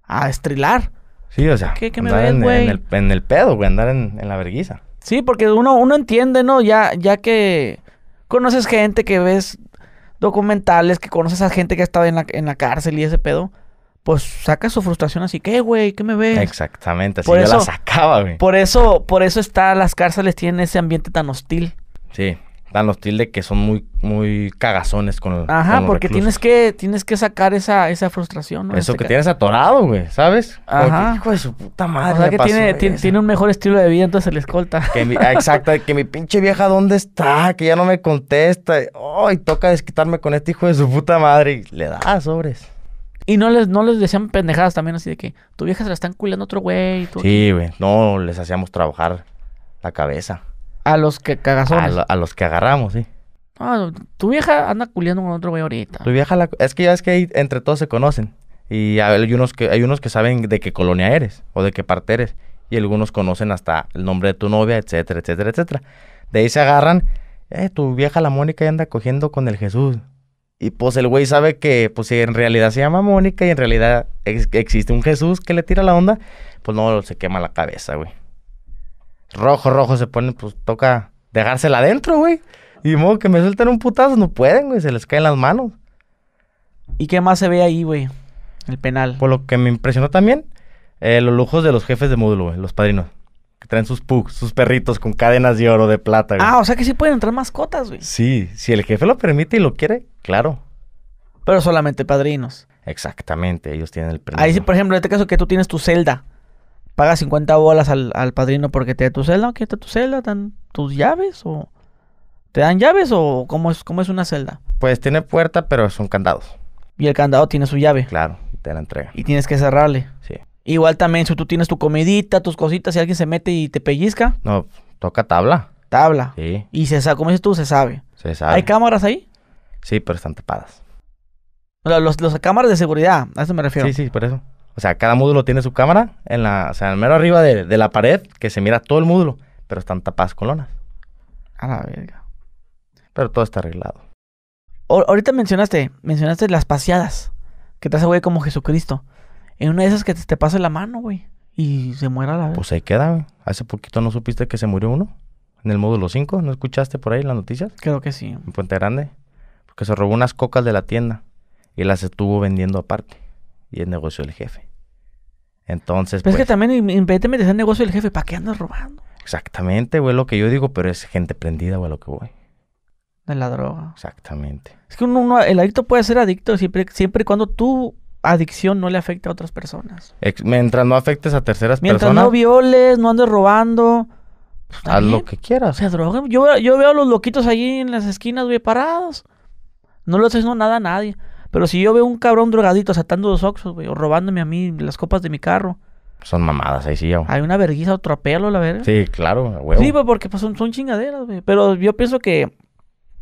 a estrilar. Sí, o sea, ¿Qué, me en, el, pedo, güey, andar en, la verguiza. Sí, porque uno, uno entiende, ¿no? Ya, ya que conoces gente, que ves documentales, que conoces a gente que ha estado en la, cárcel y ese pedo, pues saca su frustración así, ¿qué, güey? ¿Qué me ves? Exactamente, así por yo eso, la sacaba, güey. Por eso, por eso está, las cárceles tienen ese ambiente tan hostil. Sí, dan los tildes que son muy, muy cagazones con el. Ajá, porque tienes que, tienes que sacar esa, esa frustración. ¿no? Eso este que tienes atorado, güey, ¿sabes? Ajá. hijo de su puta madre. que tiene, tiene, un mejor estilo de vida, entonces se le escolta. Que ah, exacto, que mi pinche vieja, ¿dónde está? Que ya no me contesta. Ay, toca desquitarme con este hijo de su puta madre. Y le da sobres. Y no les, no les decían pendejadas también así de que tu vieja se la están culando otro güey. Y sí, güey. No, les hacíamos trabajar la cabeza. A los que cagazones. A, los que agarramos, sí. Ah, tu vieja anda culiando con otro güey ahorita. Tu vieja Es que ya es que entre todos se conocen. Y hay unos, que, hay unos que saben de qué colonia eres o de qué parte eres. Y algunos conocen hasta el nombre de tu novia, etcétera, etcétera, etcétera. De ahí se agarran. Eh, tu vieja la Mónica ya anda cogiendo con el Jesús. Y pues el güey sabe que, pues si en realidad se llama Mónica y en realidad existe un Jesús que le tira la onda, pues no se quema la cabeza, güey rojo, rojo se pone, pues toca dejársela adentro, güey. Y modo que me suelten un putazo, no pueden, güey, se les caen las manos. ¿Y qué más se ve ahí, güey? El penal. Por lo que me impresionó también, eh, los lujos de los jefes de módulo, güey, los padrinos. Que traen sus pugs, sus perritos con cadenas de oro, de plata, güey. Ah, o sea que sí pueden entrar mascotas, güey. Sí, si el jefe lo permite y lo quiere, claro. Pero solamente padrinos. Exactamente, ellos tienen el permiso. Ahí sí, por ejemplo, en este caso que tú tienes tu celda paga 50 bolas al, padrino porque te da tu celda, aquí está tu celda, dan tus llaves o te dan llaves o cómo es cómo es una celda. Pues tiene puerta, pero son candados. Y el candado tiene su llave. Claro, te la entrega. Y tienes que cerrarle. Sí. Igual también si tú tienes tu comidita, tus cositas, si alguien se mete y te pellizca. No, toca tabla. Tabla. Sí. Y se sabe, como dices tú, se sabe. Se sabe. ¿Hay cámaras ahí? Sí, pero están tapadas. los, cámaras de seguridad, a eso me refiero. Sí, sí, por eso. O sea, cada módulo tiene su cámara, en la, o sea, el mero arriba de, la pared, que se mira todo el módulo, pero están tapadas colonas. lonas. A la verga. Pero todo está arreglado. ahorita mencionaste, mencionaste las paseadas que te hace, güey, como Jesucristo. En una de esas que te, te la mano, güey, y se muera la vez. Pues ahí queda, güey. Hace poquito no supiste que se murió uno en el módulo 5. ¿No escuchaste por ahí las noticias? Creo que sí. En Puente Grande. Porque se robó unas cocas de la tienda y las estuvo vendiendo aparte y el negocio del jefe. Entonces. es que pues, también, independientemente ese negocio del jefe, ¿para qué andas robando? Exactamente, güey, lo que yo digo, pero es gente prendida, güey, lo que voy. De la droga. Exactamente. Es que uno, el adicto puede ser adicto siempre, siempre y cuando tu adicción no le afecte a otras personas. mientras no afectes a terceras personas. Mientras no violes, no andes robando. Pues, haz lo que quieras. droga. Yo, veo a los loquitos ...allí en las esquinas, güey, parados. No le haces nada a nadie. Pero si yo veo un cabrón drogadito atando dos oxos, güey, o robándome a mí las copas de mi carro. Son mamadas, ahí sí, güey. Hay una vergüenza, otro apelo, la verdad. Sí, claro, güey. Sí, pues porque pues, son, son chingaderas, güey. Pero yo pienso que,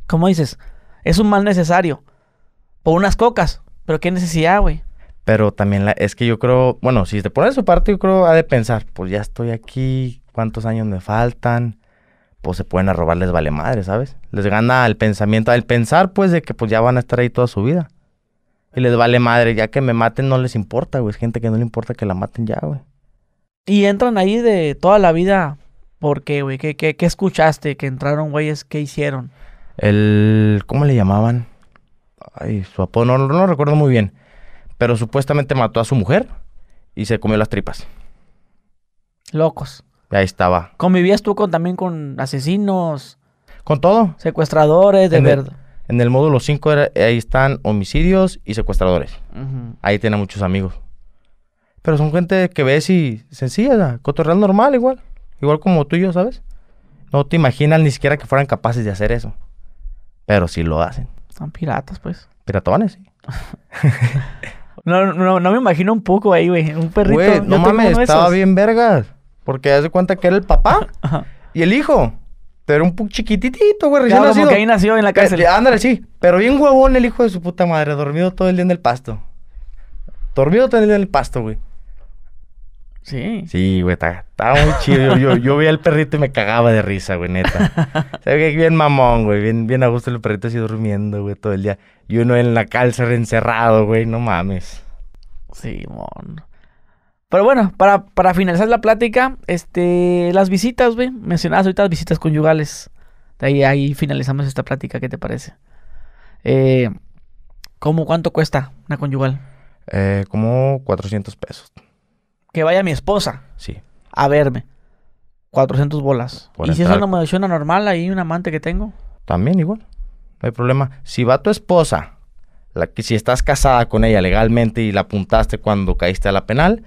como dices, es un mal necesario. Por unas cocas. Pero qué necesidad, güey. Pero también la, es que yo creo, bueno, si te pones su parte, yo creo ha de pensar, pues ya estoy aquí, cuántos años me faltan, pues se pueden a vale madre, ¿sabes? Les gana el pensamiento, el pensar pues de que pues ya van a estar ahí toda su vida. Y les vale madre, ya que me maten no les importa, güey. Es gente que no le importa que la maten ya, güey. Y entran ahí de toda la vida. ¿Por qué, güey? ¿Qué, qué, qué escuchaste? Que entraron, güeyes, ¿qué hicieron? El. ¿Cómo le llamaban? Ay, su apodo, no, no lo recuerdo muy bien. Pero supuestamente mató a su mujer y se comió las tripas. Locos. Ahí estaba. ¿Convivías tú con, también con asesinos? Con todo. Secuestradores, de verdad. En el módulo 5 ahí están homicidios y secuestradores. Ahí tiene muchos amigos. Pero son gente que ves y sencilla, cotorreal normal igual. Igual como tú y yo, ¿sabes? No te imaginas ni siquiera que fueran capaces de hacer eso. Pero sí lo hacen. Son piratas, pues. Piratones, sí. no, no, no me imagino un poco ahí, güey. Un perrito. Güey, no mames, estaba bien vergas. Porque de cuenta que era el papá y el hijo. Era un chiquitito, güey, recién no nacido. Como que ahí nació en la cárcel. Eh, ándale, sí. Pero bien huevón el hijo de su puta madre, dormido todo el día en el pasto. Dormido todo el día en el pasto, güey. Sí. Sí, güey, estaba muy chido. Yo, yo, veía al perrito y me cagaba de risa, güey, neta. o sea, bien mamón, güey. Bien, bien a gusto el perrito así durmiendo, güey, todo el día. Y uno en la cárcel encerrado, güey, no mames. Sí, mon. Pero bueno, para, finalizar la plática, este, las visitas, güey. Mencionabas ahorita las visitas conyugales. De ahí, ahí finalizamos esta plática, ¿qué te parece? Eh, ¿Cómo cuánto cuesta una conyugal? Eh, como 400 pesos. Que vaya mi esposa. Sí. A verme. 400 bolas. ¿Y si es una moderación normal ahí, un amante que tengo? También igual. No hay problema. Si va tu esposa, que si estás casada con ella legalmente y la apuntaste cuando caíste a la penal,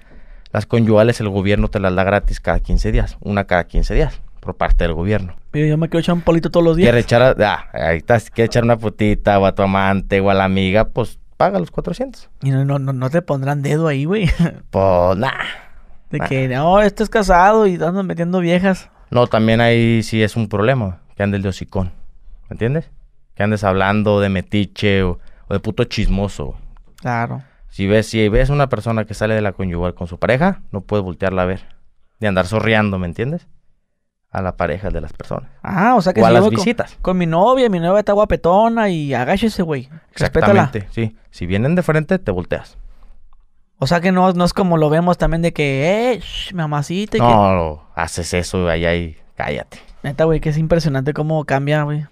las conyugales el gobierno te las da gratis cada 15 días, una cada 15 días por parte del gobierno. Pero yo me quiero echar un palito todos los días. Quiere echar, ah, estás, echar una putita o a tu amante o a la amiga, pues paga los 400. Y no, no, no, no te pondrán dedo ahí, güey. Pues nada. De que, no, estás casado y andas metiendo viejas. No, también ahí sí es un problema, que andes de hocicón, ¿me entiendes? Que andes hablando de metiche o de puto chismoso. Claro. Si ves, si ves una persona que sale de la conyugal con su pareja, no puedes voltearla a ver. De andar sorreando, ¿me entiendes? a la pareja de las personas. Ah, o sea que las visitas. Con, mi novia, mi novia está guapetona y agáchese, güey. Exactamente, sí. Si vienen de frente, te volteas. O sea que no, no es como lo vemos también de que, eh, mamacita. Y no, haces eso allá y cállate. Neta, güey, que es impresionante cómo cambia, güey.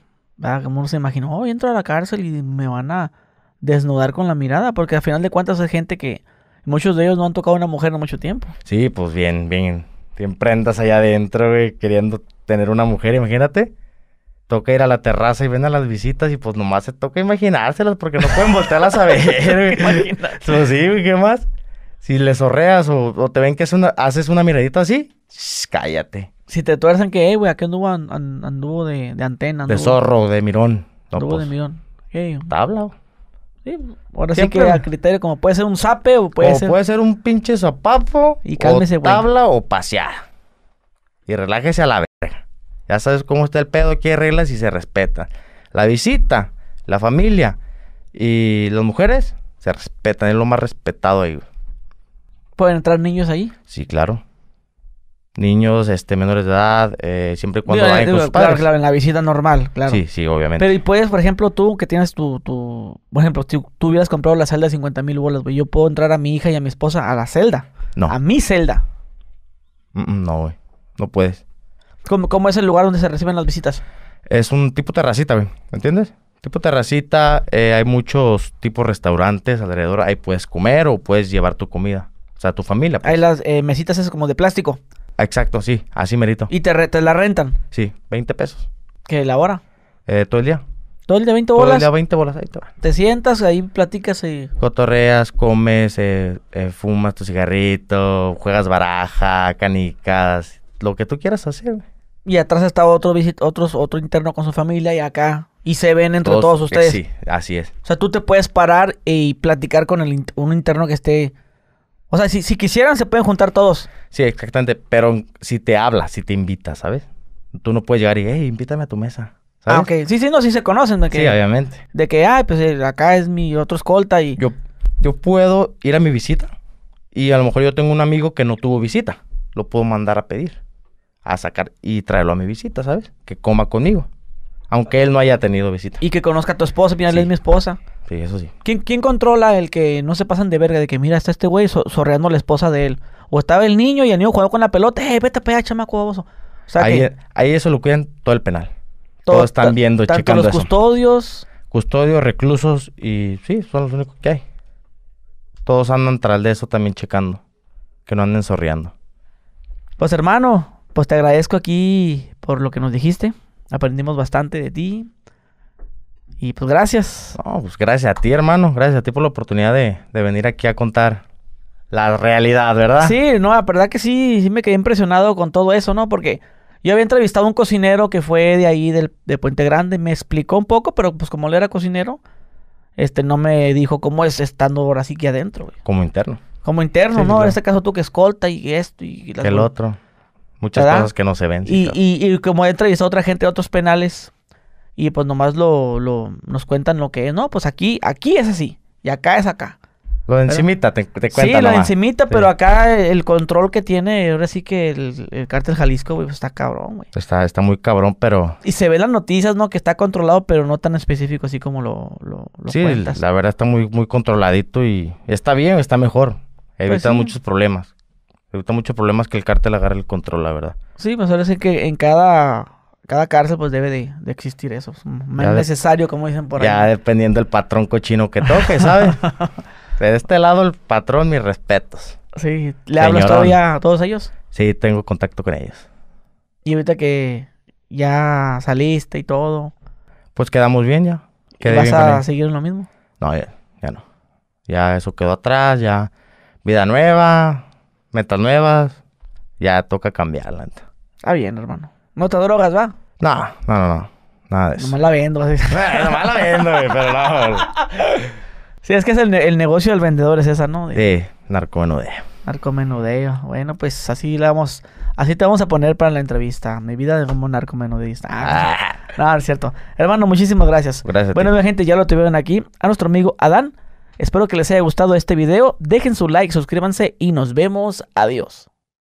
Ah, como uno se imaginó, oh, entro a la cárcel y me van a desnudar con la mirada, porque al final de cuentas hay gente que muchos de ellos no han tocado a una mujer en mucho tiempo. Sí, pues bien, bien. Siempre prendas allá adentro, güey, queriendo tener una mujer, imagínate. Toca ir a la terraza y ven a las visitas y pues nomás se toca imaginárselas porque no pueden voltearlas a ver, güey. Pues sí, güey, ¿qué más? Si les zorreas o, te ven que es una, haces una miradita así, cállate. Si te tuercen que, güey, qué anduvo, anduvo de, antena. de zorro, de mirón. anduvo de pues. mirón. Tabla, Sí, ahora sí que a criterio, como puede ser un zape o puede ser. puede ser un pinche zapapo. Y o tabla o paseada. Y relájese a la verga. Ya sabes cómo está el pedo, qué reglas y se respeta. La visita, la familia y las mujeres se respetan, es lo más respetado ahí. ¿Pueden entrar niños ahí? Sí, claro niños este, menores de edad, eh, siempre y cuando vayan en la visita normal, claro. Sí, sí, obviamente. Pero y puedes, por ejemplo, tú que tienes tu, tu por ejemplo, si tú hubieras comprado la celda de 50 mil bolas, yo puedo entrar a mi hija y a mi esposa a la celda. No. A mi celda. No, güey. No puedes. ¿Cómo, cómo es el lugar donde se reciben las visitas? Es un tipo terracita, güey. entiendes? Tipo terracita, eh, hay muchos tipos de restaurantes alrededor. Ahí puedes comer o puedes llevar tu comida. O sea, tu familia. pues. Hay las eh, mesitas es como de plástico. Exacto, sí, así merito. ¿Y te, la rentan? Sí, 20 pesos. ¿Qué la hora? Eh, todo el día. ¿Todo el día 20 bolas? Todo el día 20 bolas ahí te Te sientas, ahí platicas y... Cotorreas, comes, eh, eh, fumas tu cigarrito, juegas baraja, canicas, lo que tú quieras hacer. Y atrás está otro, visit- otros, otro interno con su familia y acá. Y se ven entre todos, ustedes. Sí, así es. O sea, tú te puedes parar y platicar con el, un interno que esté o sea, si, quisieran, se pueden juntar todos. Sí, exactamente. Pero si te habla, si te invita, ¿sabes? Tú no puedes llegar y, hey, invítame a tu mesa. ¿sabes? Ah, Sí, sí, no, sí se conocen. que, sí, obviamente. De que, ay, pues eh, acá es mi otro escolta y... Yo, yo puedo ir a mi visita y a lo mejor yo tengo un amigo que no tuvo visita. Lo puedo mandar a pedir, a sacar y traerlo a mi visita, ¿sabes? Que coma conmigo. Aunque él no haya tenido visita. Y que conozca a tu esposa, mira, él es mi esposa. Sí, eso sí. ¿Quién, ¿Quién, controla el que no se pasan de verga? De que mira, está este güey sorreando a la esposa de él. O estaba el niño y el niño jugaba con la pelota. ¡Eh, vete a allá, chamaco e, ahí, eso lo cuidan todo el penal. Todos están viendo, checando los custodios. Custodios, reclusos y sí, son los únicos que hay. Todos andan tras de eso también checando. Que no anden sorreando. Pues hermano, pues te agradezco aquí por lo que nos dijiste. Aprendimos bastante de ti. Y pues gracias. No, pues gracias a ti, hermano. Gracias a ti por la oportunidad de, de venir aquí a contar la realidad, ¿verdad? Sí, no, la verdad que sí, sí me quedé impresionado con todo eso, ¿no? Porque yo había entrevistado a un cocinero que fue de ahí, del, de Puente Grande, me explicó un poco, pero pues como él era cocinero, este no me dijo cómo es estando ahora sí que adentro, Como interno. Como interno, ¿no? En este caso tú que escolta y esto y... Las... El otro. Muchas cosas que no se ven. y, y, y, como he entrevistado otra gente de otros penales, y pues nomás lo, lo, nos cuentan lo que es. No, pues aquí, aquí es así, y acá es acá. Lo de encimita, te, te Sí, lo de encimita, pero acá el control que tiene, ahora sí que el, cártel Jalisco, güey, pues está cabrón, güey. Está, está muy cabrón, pero... Y se ven las noticias, ¿no? Que está controlado, pero no tan específico así como lo, lo, sí, la verdad está muy, muy controladito y está bien, está mejor. Pues Evitan muchos problemas. Evita muchos problemas que el cártel agarre el control, la verdad. Sí, pues suele sí que en cada cada cárcel pues debe de, existir eso. Mm, es necesario, como dicen por ahí. Ya dependiendo del patrón cochino que toque, ¿sabes? de este lado el patrón, mis respetos. Sí, ¿le hablas todavía a todos ellos? Sí, tengo contacto con ellos. Y ahorita que ya saliste y todo. Pues quedamos bien ya. vas a seguir lo mismo? No, ya no. Ya eso quedó atrás, ya vida nueva, metas nuevas, ya toca cambiarla. Está ah, bien, hermano. ¿No te drogas, va? No, no, no, Nada de eso. Nomás la vendo. Así. no, nomás la vendo, güey, pero no. sí, es que es el, negocio del vendedor es esa, ¿no? De... Sí, narcomenudeo. Narcomenudeo. Bueno, pues así la vamos... Así te vamos a poner para la entrevista. Mi vida de como narcomenudista. Ah, ah. No, es cierto. Hermano, muchísimas gracias. Gracias. Bueno, mi gente, ya lo tuvieron aquí. A nuestro amigo Adán. Espero que les haya gustado este video. Dejen su like, suscríbanse y nos vemos. Adiós.